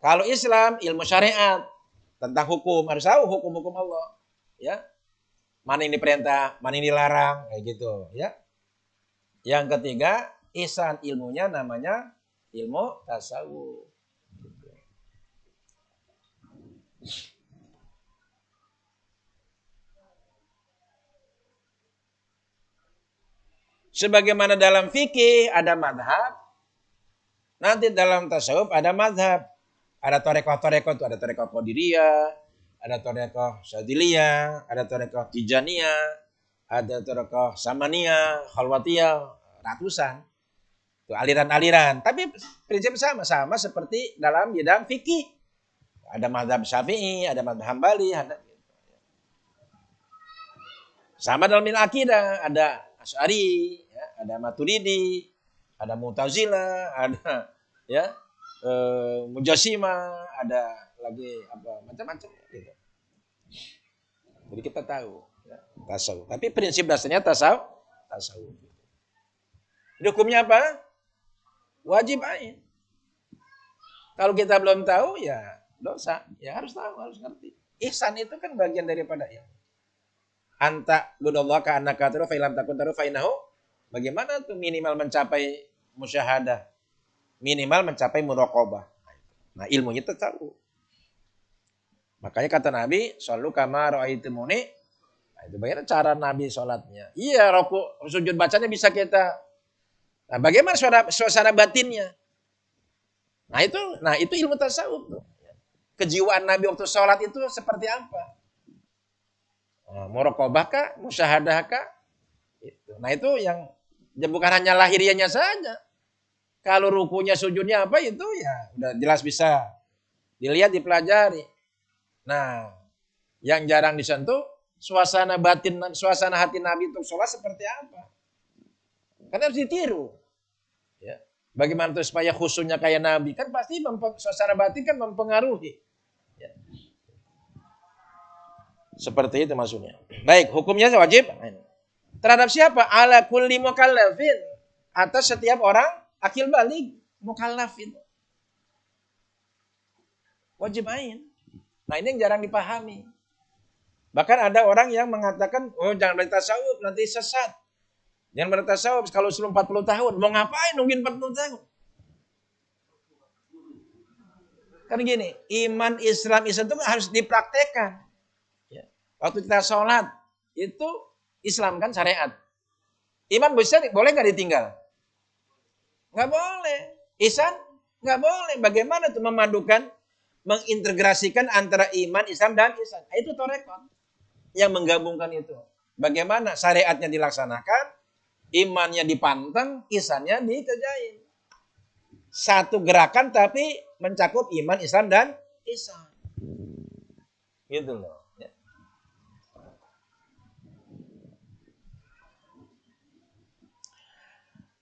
Kalau Islam ilmu syariat tentang hukum harus tahu hukum-hukum Allah, ya. Mana ini perintah, mana ini larang, kayak gitu, ya. Yang ketiga, ihsan ilmunya namanya ilmu tasawuf. Sebagaimana dalam fikih ada madhab, nanti dalam tasawuf ada madhab. Ada torekoh-torekoh itu, ada torekoh Qadiriyah, ada torekoh Sadiliyah, ada torekoh Tijaniyah, ada torekoh Samania, Khalwatiyah, ratusan. Itu aliran-aliran. Tapi prinsip sama-sama seperti dalam bidang fikih. Ada madhab syafi'i, ada madhab hambali, ada sama dalam akidah ada Asy'ari, Ya, ada Maturidi, ada Mutazila, ada ya e, Mujasima, ada lagi apa macam-macam gitu. Jadi kita tahu ya, tasawuf. Tapi prinsip dasarnya tasawuf, tasawuf. Jadi gitu. hukumnya apa? Wajib ain. Kalau kita belum tahu ya dosa, ya harus tahu, harus ngerti. Ihsan itu kan bagian daripada ya. Anta budallah ka annaka taru fa ilam takun taru fa inahu Bagaimana tuh minimal mencapai musyahadah? Minimal mencapai muraqabah. Nah, ilmunya itu tahu. Makanya kata Nabi, "Shallu itu muni. Nah, itu bagaimana cara Nabi sholatnya? Iya, roku sujud bacanya bisa kita. Nah, bagaimana suara, suasana batinnya? Nah, itu nah itu ilmu tasawuf tuh. Kejiwaan Nabi waktu sholat itu seperti apa? Nah, Murokobah kah? Musyahadah kah? Nah, itu yang Ya bukan hanya lahirianya saja. Kalau rukunya sujudnya apa itu ya udah jelas bisa dilihat dipelajari. Nah, yang jarang disentuh suasana batin suasana hati Nabi untuk sholat seperti apa? Karena harus ditiru. Ya. Bagaimana tuh supaya khusunya kayak Nabi kan pasti suasana batin kan mempengaruhi. Ya. Seperti itu maksudnya. Baik, hukumnya wajib. Terhadap siapa? Ala kulli mukallafin. Atas setiap orang akil balik mukallafin. Wajib main Nah ini yang jarang dipahami. Bahkan ada orang yang mengatakan, oh jangan berita bertasawuf, nanti sesat. Jangan berita bertasawuf kalau sebelum 40 tahun. Mau ngapain mungkin 40 tahun? Kan gini, iman Islam Islam itu harus dipraktekkan. Ya. Waktu kita sholat, itu Islam kan syariat. Iman besar boleh nggak ditinggal? Nggak boleh. isan, nggak boleh. Bagaimana tuh memadukan, mengintegrasikan antara iman, Islam dan ihsan? Nah, itu torekon yang menggabungkan itu. Bagaimana syariatnya dilaksanakan, imannya dipanteng, isannya dikerjain. Satu gerakan tapi mencakup iman, Islam dan isan. Gitu loh.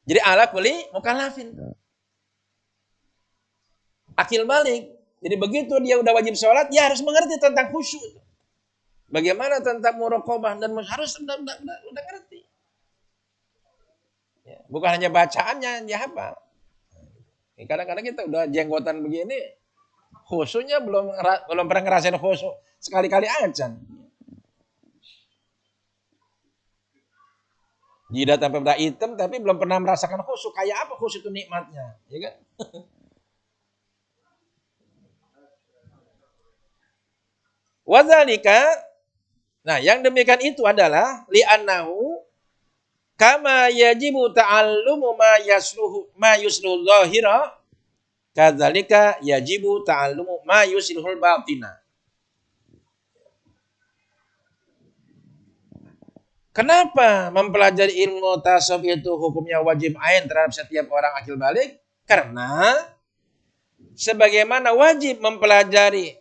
Jadi ala kuli mukallafin. Ya. Akil balik. Jadi begitu dia udah wajib sholat, dia harus mengerti tentang khusyuk. Bagaimana tentang murokobah dan harus udah, udah, udah, udah ngerti. Ya, bukan hanya bacaannya, ya apa? Kadang-kadang kita udah jenggotan begini, khusyuknya belum belum pernah ngerasain khusyuk sekali-kali aja. Jidat sampai pernah hitam tapi belum pernah merasakan khusyuk. Kayak apa khusyuk itu nikmatnya? Ya kan? wazalika Nah, yang demikian itu adalah li'annahu kama yajibu ta'allumu ma yasluhu ma yusluhu zahira kadzalika yajibu ta'allumu ma yusluhu batina. Kenapa mempelajari ilmu tasawuf itu hukumnya wajib ain terhadap setiap orang akil balik? Karena sebagaimana wajib mempelajari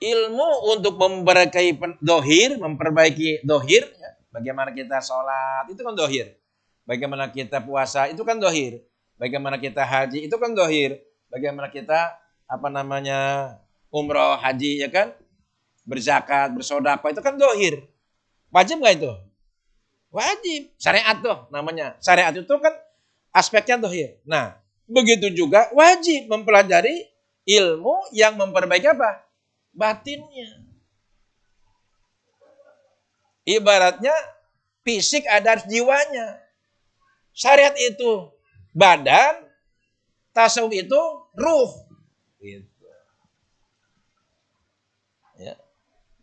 ilmu untuk memperbaiki dohir, memperbaiki dohir, ya. bagaimana kita sholat, itu kan dohir. Bagaimana kita puasa, itu kan dohir. Bagaimana kita haji, itu kan dohir. Bagaimana kita, apa namanya, umroh, haji, ya kan? Berzakat, bersodako, itu kan dohir. Wajib nggak itu? Wajib. Syariat tuh namanya. Syariat itu kan aspeknya tuh ya. Nah, begitu juga wajib mempelajari ilmu yang memperbaiki apa? Batinnya. Ibaratnya fisik ada jiwanya. Syariat itu badan, tasawuf itu ruh. Gitu. Ya.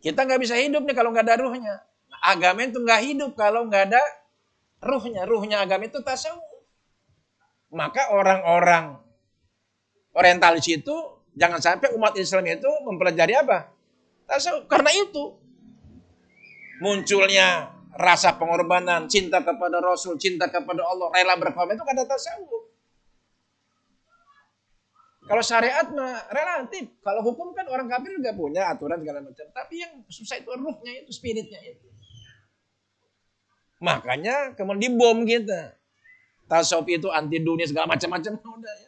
Kita nggak bisa hidup nih kalau nggak ada ruhnya agama itu nggak hidup kalau nggak ada ruhnya. Ruhnya agama itu tasawuf. Maka orang-orang orientalis itu jangan sampai umat Islam itu mempelajari apa? Tasawuf. Karena itu munculnya rasa pengorbanan, cinta kepada Rasul, cinta kepada Allah, rela berkorban itu kata tasawuf. Kalau syariat mah relatif. Kalau hukum kan orang kafir juga punya aturan segala macam. Tapi yang susah itu ruhnya itu, spiritnya itu. Makanya kemudian dibom kita. Tasawuf itu anti dunia segala macam-macam udah ya.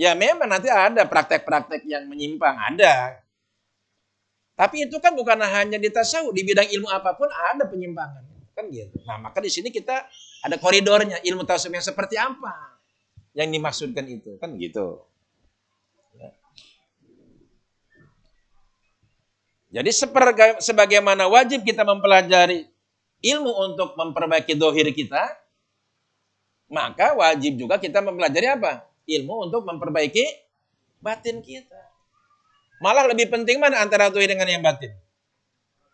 Ya memang nanti ada praktek-praktek yang menyimpang, ada. Tapi itu kan bukan hanya di tasawuf, di bidang ilmu apapun ada penyimpangan. Kan gitu. Nah maka di sini kita ada koridornya, ilmu tasawuf yang seperti apa yang dimaksudkan itu. Kan gitu. Jadi sebagaimana wajib kita mempelajari ilmu untuk memperbaiki dohir kita, maka wajib juga kita mempelajari apa? Ilmu untuk memperbaiki batin kita. Malah lebih penting mana antara dohir dengan yang batin?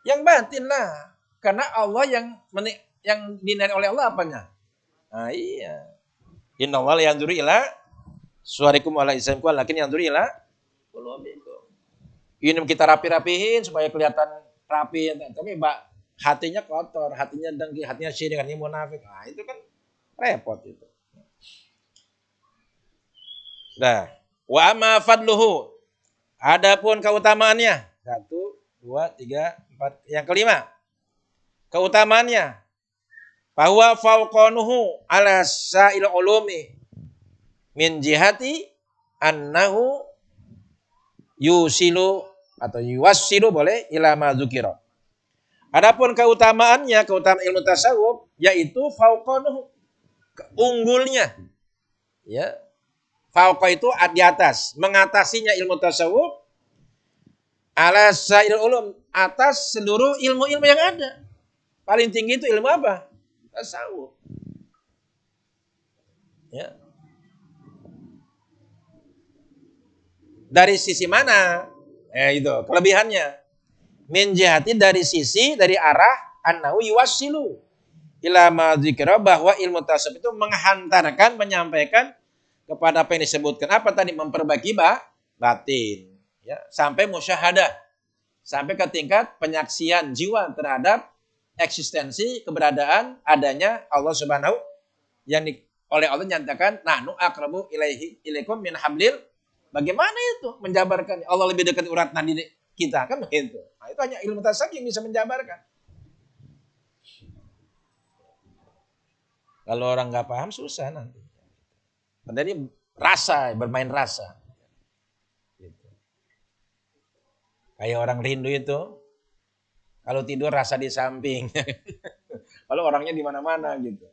Yang batin lah. Karena Allah yang dinari yang dinilai oleh Allah apanya? Nah, iya. Inna wal yang ila suarikum wala isaimku lakin yang ila kulubim ini kita rapi-rapihin supaya kelihatan rapi tapi mbak hatinya kotor hatinya dengki hatinya syirik hatinya munafik nah itu kan repot itu nah wa amma fadluhu adapun keutamaannya satu dua tiga empat yang kelima keutamaannya bahwa fauqanuhu ala sa'il ulumi min jihati annahu yusilu atau yuwasiru boleh ilama zukiro. Adapun keutamaannya, keutamaan ilmu tasawuf yaitu fauqonuh unggulnya. Ya. Fauqa itu di atas, mengatasinya ilmu tasawuf ala sair ulum atas seluruh ilmu-ilmu yang ada. Paling tinggi itu ilmu apa? Tasawuf. Ya. Dari sisi mana Ya itu kelebihannya. Min jihati dari sisi dari arah annahu yuwassilu ila ma bahwa ilmu tasawuf itu menghantarkan menyampaikan kepada apa yang disebutkan apa tadi memperbaiki bah, batin ya sampai musyahadah sampai ke tingkat penyaksian jiwa terhadap eksistensi keberadaan adanya Allah Subhanahu yang di, oleh Allah nyatakan nahnu akrabu ilaihi ilaikum min hablil Bagaimana itu menjabarkan ya Allah lebih dekat urat nadi kita kan begitu. Nah, itu hanya ilmu tasawuf yang bisa menjabarkan. Kalau orang nggak paham susah nanti. Jadi rasa, bermain rasa. Gitu. Kayak orang rindu itu, kalau tidur rasa di samping. kalau orangnya di mana-mana gitu.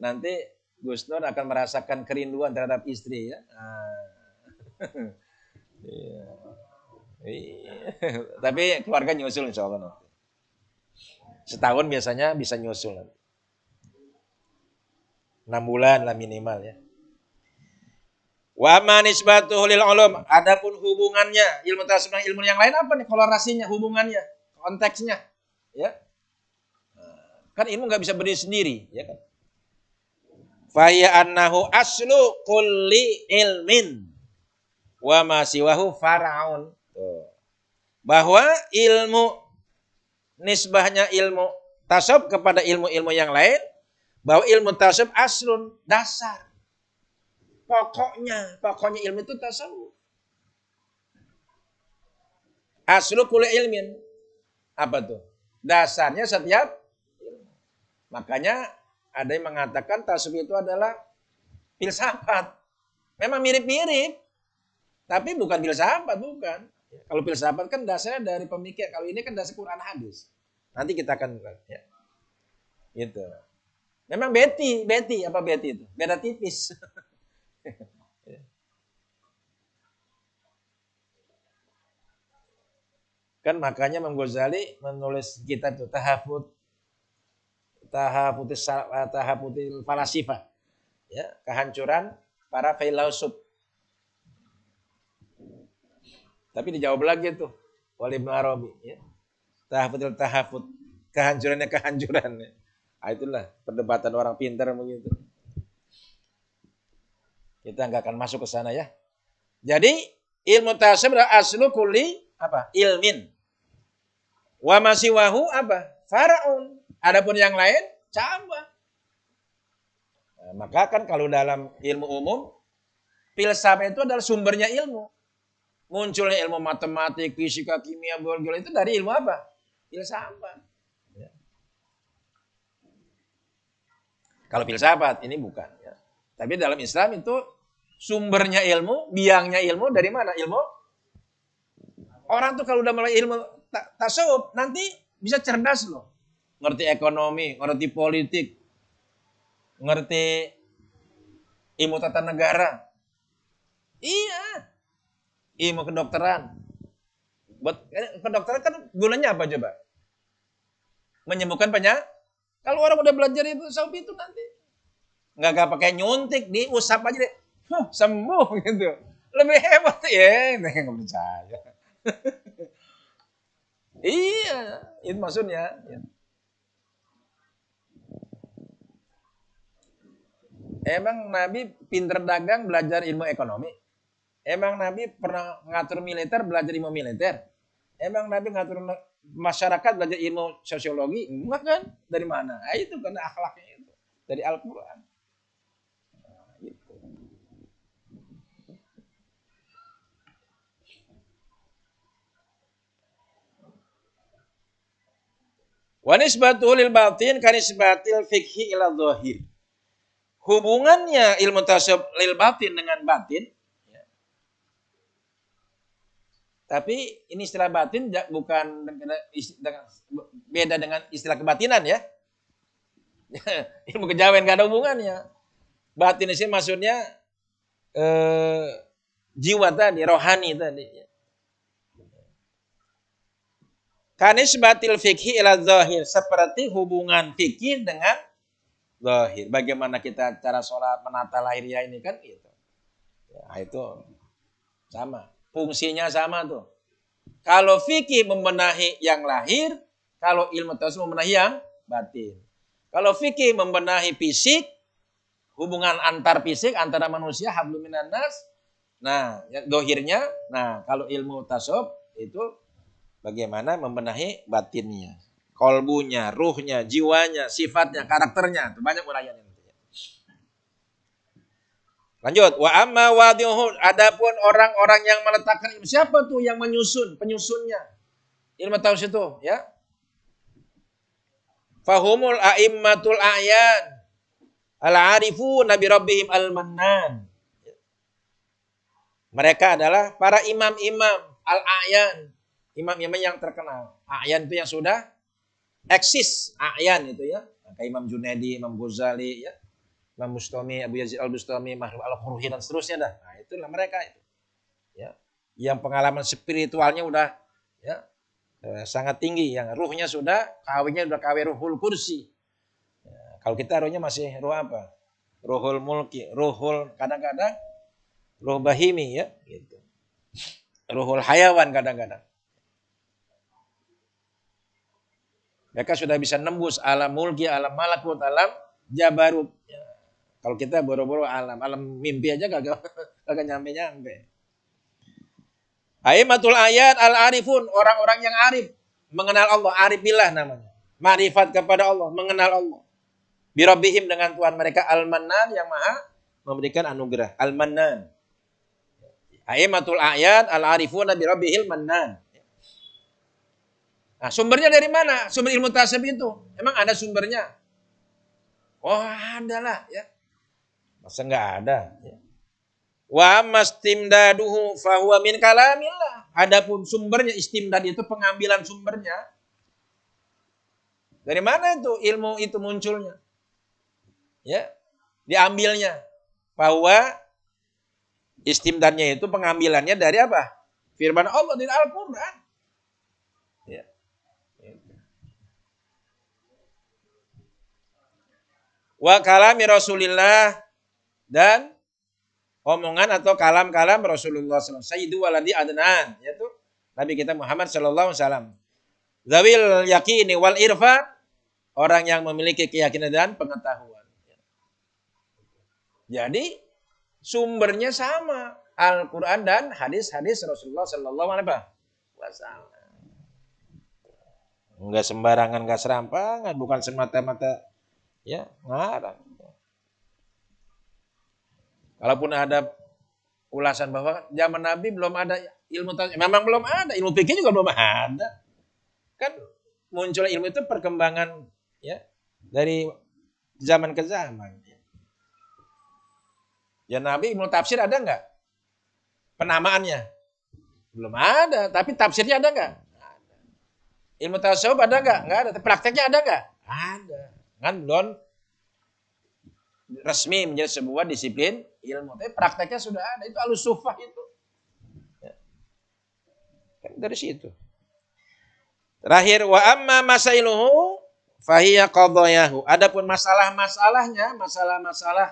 Nanti Gus Nur akan merasakan kerinduan terhadap istri ya. Nah, Iya. Iya. Tapi keluarga nyusul insya Allah nanti. Setahun biasanya bisa nyusul nanti. 6 bulan lah minimal ya. Wa manisbatuhu lil ulum. Adapun hubungannya ilmu tasawuf ilmu yang lain apa nih kolorasinya, hubungannya, konteksnya, ya. Kan ilmu nggak bisa berdiri sendiri, ya kan. Faya annahu aslu kulli ilmin wa masiwahu faraun. Bahwa ilmu nisbahnya ilmu tasawuf kepada ilmu-ilmu yang lain bahwa ilmu tasawuf aslun dasar. Pokoknya, pokoknya ilmu itu tasawuf. Aslu kulli ilmin. Apa tuh? Dasarnya setiap Makanya ada yang mengatakan tasawuf itu adalah filsafat. Memang mirip-mirip. Tapi bukan filsafat, bukan. Ya. Kalau filsafat kan dasarnya dari pemikir. Kalau ini kan dasar Quran hadis. Nanti kita akan ya. Gitu. Memang beti, beti apa beti itu? Beda tipis. Ya. kan makanya Imam Ghazali menulis kitab itu tahafut tahafutis tahafutil Falasifa, ya kehancuran para filsuf Tapi dijawab lagi tuh oleh Ibn Arabi. Ya. Tahafudil tahafud. Kehancurannya kehancuran. Nah, itulah perdebatan orang pintar begitu. Kita nggak akan masuk ke sana ya. Jadi ilmu tasawuf adalah aslu kuli apa? Ilmin. Wa masiwahu apa? Faraun. Adapun yang lain sama. Nah, maka kan kalau dalam ilmu umum filsafat itu adalah sumbernya ilmu munculnya ilmu matematik, fisika, kimia, biologi itu dari ilmu apa? Filsafat. Ya. Kalau filsafat ini bukan. Ya. Tapi dalam Islam itu sumbernya ilmu, biangnya ilmu dari mana? Ilmu orang tuh kalau udah mulai ilmu tasawuf nanti bisa cerdas loh. Ngerti ekonomi, ngerti politik, ngerti ilmu tata negara. Iya, ilmu kedokteran. Buat eh, kedokteran kan gulanya apa coba? Menyembuhkan penyakit. Kalau orang udah belajar itu sapi itu nanti nggak nggak pakai nyuntik, usap aja deh, huh, sembuh gitu. Lebih hebat ya, nggak percaya. iya, itu maksudnya. Emang Nabi pinter dagang belajar ilmu ekonomi? Emang Nabi pernah ngatur militer belajar ilmu militer? Emang Nabi ngatur masyarakat belajar ilmu sosiologi? Enggak kan? Dari mana? Nah, itu karena akhlaknya itu. Dari Al-Quran. Nah, gitu. Wa nisbatu lil batin kanisbatil fikhi ila zahir. Hubungannya ilmu tasawuf lil batin dengan batin Tapi ini istilah batin bukan beda dengan istilah kebatinan ya. Ilmu kejawen gak ada hubungannya. Batin sih maksudnya eh, jiwa tadi, rohani tadi. Kanis batil fikhi ila zahir. Seperti hubungan fikih dengan zahir. Bagaimana kita cara sholat menata lahiriah ya ini kan gitu. Ya, itu sama. Fungsinya sama tuh. Kalau fikih membenahi yang lahir, kalau ilmu tasawuf membenahi yang batin. Kalau fikih membenahi fisik, hubungan antar fisik antara manusia habluminan nas. Nah, ya, dohirnya, nah kalau ilmu tasawuf itu bagaimana membenahi batinnya, kolbunya, ruhnya, jiwanya, sifatnya, karakternya. Itu banyak uraiannya. Lanjut, wa amma wadihu adapun orang-orang yang meletakkan ilmu siapa tuh yang menyusun, penyusunnya? Ilmu tauhid itu, ya. Fahumul a'immatul a'yan al-arifu nabi rabbihim al-mannan. Mereka adalah para imam-imam al-a'yan, imam-imam yang terkenal. A'yan itu yang sudah eksis, a'yan itu ya. Kayak Imam Junaidi, Imam Ghazali ya Imam Mustami, Abu Yazid al Mustami, Mahrum Al-Qurhi dan seterusnya dah. Nah, itulah mereka itu. Ya. Yang pengalaman spiritualnya udah ya eh, sangat tinggi yang ruhnya sudah kawinnya sudah kawin ruhul kursi ya, kalau kita ruhnya masih ruh apa ruhul mulki ruhul kadang-kadang ruh bahimi ya gitu ruhul hayawan kadang-kadang mereka sudah bisa nembus alam mulki alam malakut alam jabarut ya, kalau kita boro-boro alam, alam mimpi aja gak kagak nyampe-nyampe. Aimatul ayat al-arifun, orang-orang yang arif, mengenal Allah, arifillah namanya. Marifat kepada Allah, mengenal Allah. Birabihim dengan Tuhan mereka al-mannan yang maha memberikan anugerah, al-mannan. Aimatul ayat al-arifuna arifun birabihil mannan. Nah, sumbernya dari mana? Sumber ilmu tasawuf itu. Emang ada sumbernya? Oh, ada lah ya. Masa nggak ada? Ya. Wa mastimdaduhu fahuwa min kalamillah. Adapun sumbernya istimdad itu pengambilan sumbernya. Dari mana itu ilmu itu munculnya? Ya, diambilnya. Bahwa istimdadnya itu pengambilannya dari apa? Firman Allah di Al-Qur'an. Ya. Wa kalami Rasulillah dan omongan atau kalam-kalam Rasulullah SAW. Sayyidu waladi adnan. Yaitu Nabi kita Muhammad Sallallahu Alaihi Wasallam. Zawil yakini wal irfan. Orang yang memiliki keyakinan dan pengetahuan. Jadi sumbernya sama. Al-Quran dan hadis-hadis Rasulullah Sallallahu Alaihi Wasallam. Enggak sembarangan, enggak serampangan. Bukan semata-mata ya ngarang. Kalaupun ada ulasan bahwa zaman Nabi belum ada ilmu tajwid, memang belum ada, ilmu fikih juga belum ada. Kan muncul ilmu itu perkembangan ya dari zaman ke zaman. Ya Nabi ilmu tafsir ada nggak? Penamaannya belum ada, tapi tafsirnya ada nggak? Ilmu tasawuf ada nggak? Nggak ada. Prakteknya ada nggak? Ada. Kan belum resmi menjadi sebuah disiplin ilmu. Tapi prakteknya sudah ada. Itu alus sufah itu. Ya. Kan dari situ. Terakhir wa amma masailuhu fahiyah qadhayahu. Adapun masalah-masalahnya, masalah-masalah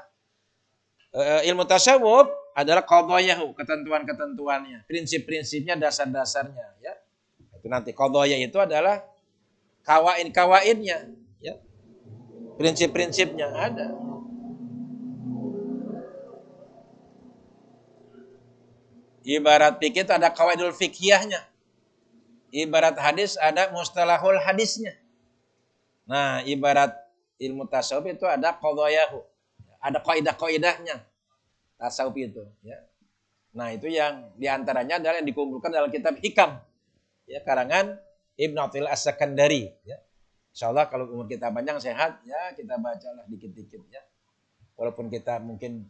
eh, ilmu tasawuf adalah qadhayahu, ketentuan-ketentuannya, prinsip-prinsipnya, dasar-dasarnya, ya. Itu nanti qadhaya itu adalah kawain-kawainnya, ya. Prinsip-prinsipnya ada. Ibarat fikih itu ada kawaidul fikihnya. Ibarat hadis ada mustalahul hadisnya. Nah, ibarat ilmu tasawuf itu ada qadhayahu. Ada kaidah-kaidahnya. Tasawuf itu, ya. Nah, itu yang diantaranya adalah yang dikumpulkan dalam kitab Hikam. Ya, karangan Ibn Atil as Ya. Insya Allah kalau umur kita panjang sehat, ya kita bacalah dikit-dikit. Ya. Walaupun kita mungkin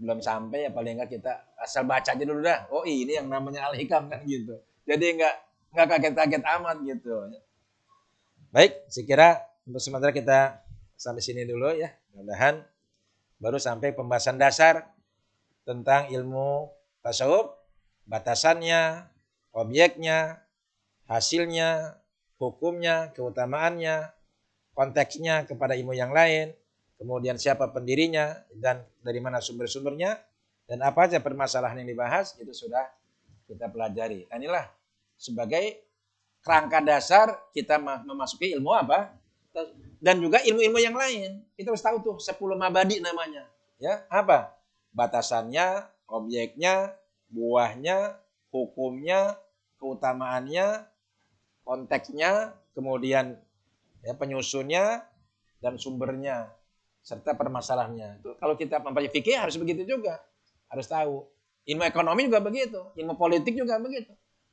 belum sampai ya paling enggak kita asal baca aja dulu dah. Oh ini yang namanya al-hikam kan gitu. Jadi enggak enggak kaget-kaget amat gitu. Baik, saya kira untuk sementara kita sampai sini dulu ya. Mudah-mudahan baru sampai pembahasan dasar tentang ilmu tasawuf, batasannya, objeknya, hasilnya, hukumnya, keutamaannya, konteksnya kepada ilmu yang lain, kemudian siapa pendirinya dan dari mana sumber-sumbernya dan apa saja permasalahan yang dibahas itu sudah kita pelajari. Nah, inilah sebagai kerangka dasar kita memasuki ilmu apa dan juga ilmu-ilmu yang lain. Kita harus tahu tuh 10 mabadi namanya. Ya, apa? Batasannya, objeknya, buahnya, hukumnya, keutamaannya, konteksnya, kemudian ya, penyusunnya, dan sumbernya serta permasalahannya. Itu kalau kita mempelajari fikih harus begitu juga, harus tahu. Ilmu ekonomi juga begitu, ilmu politik juga begitu.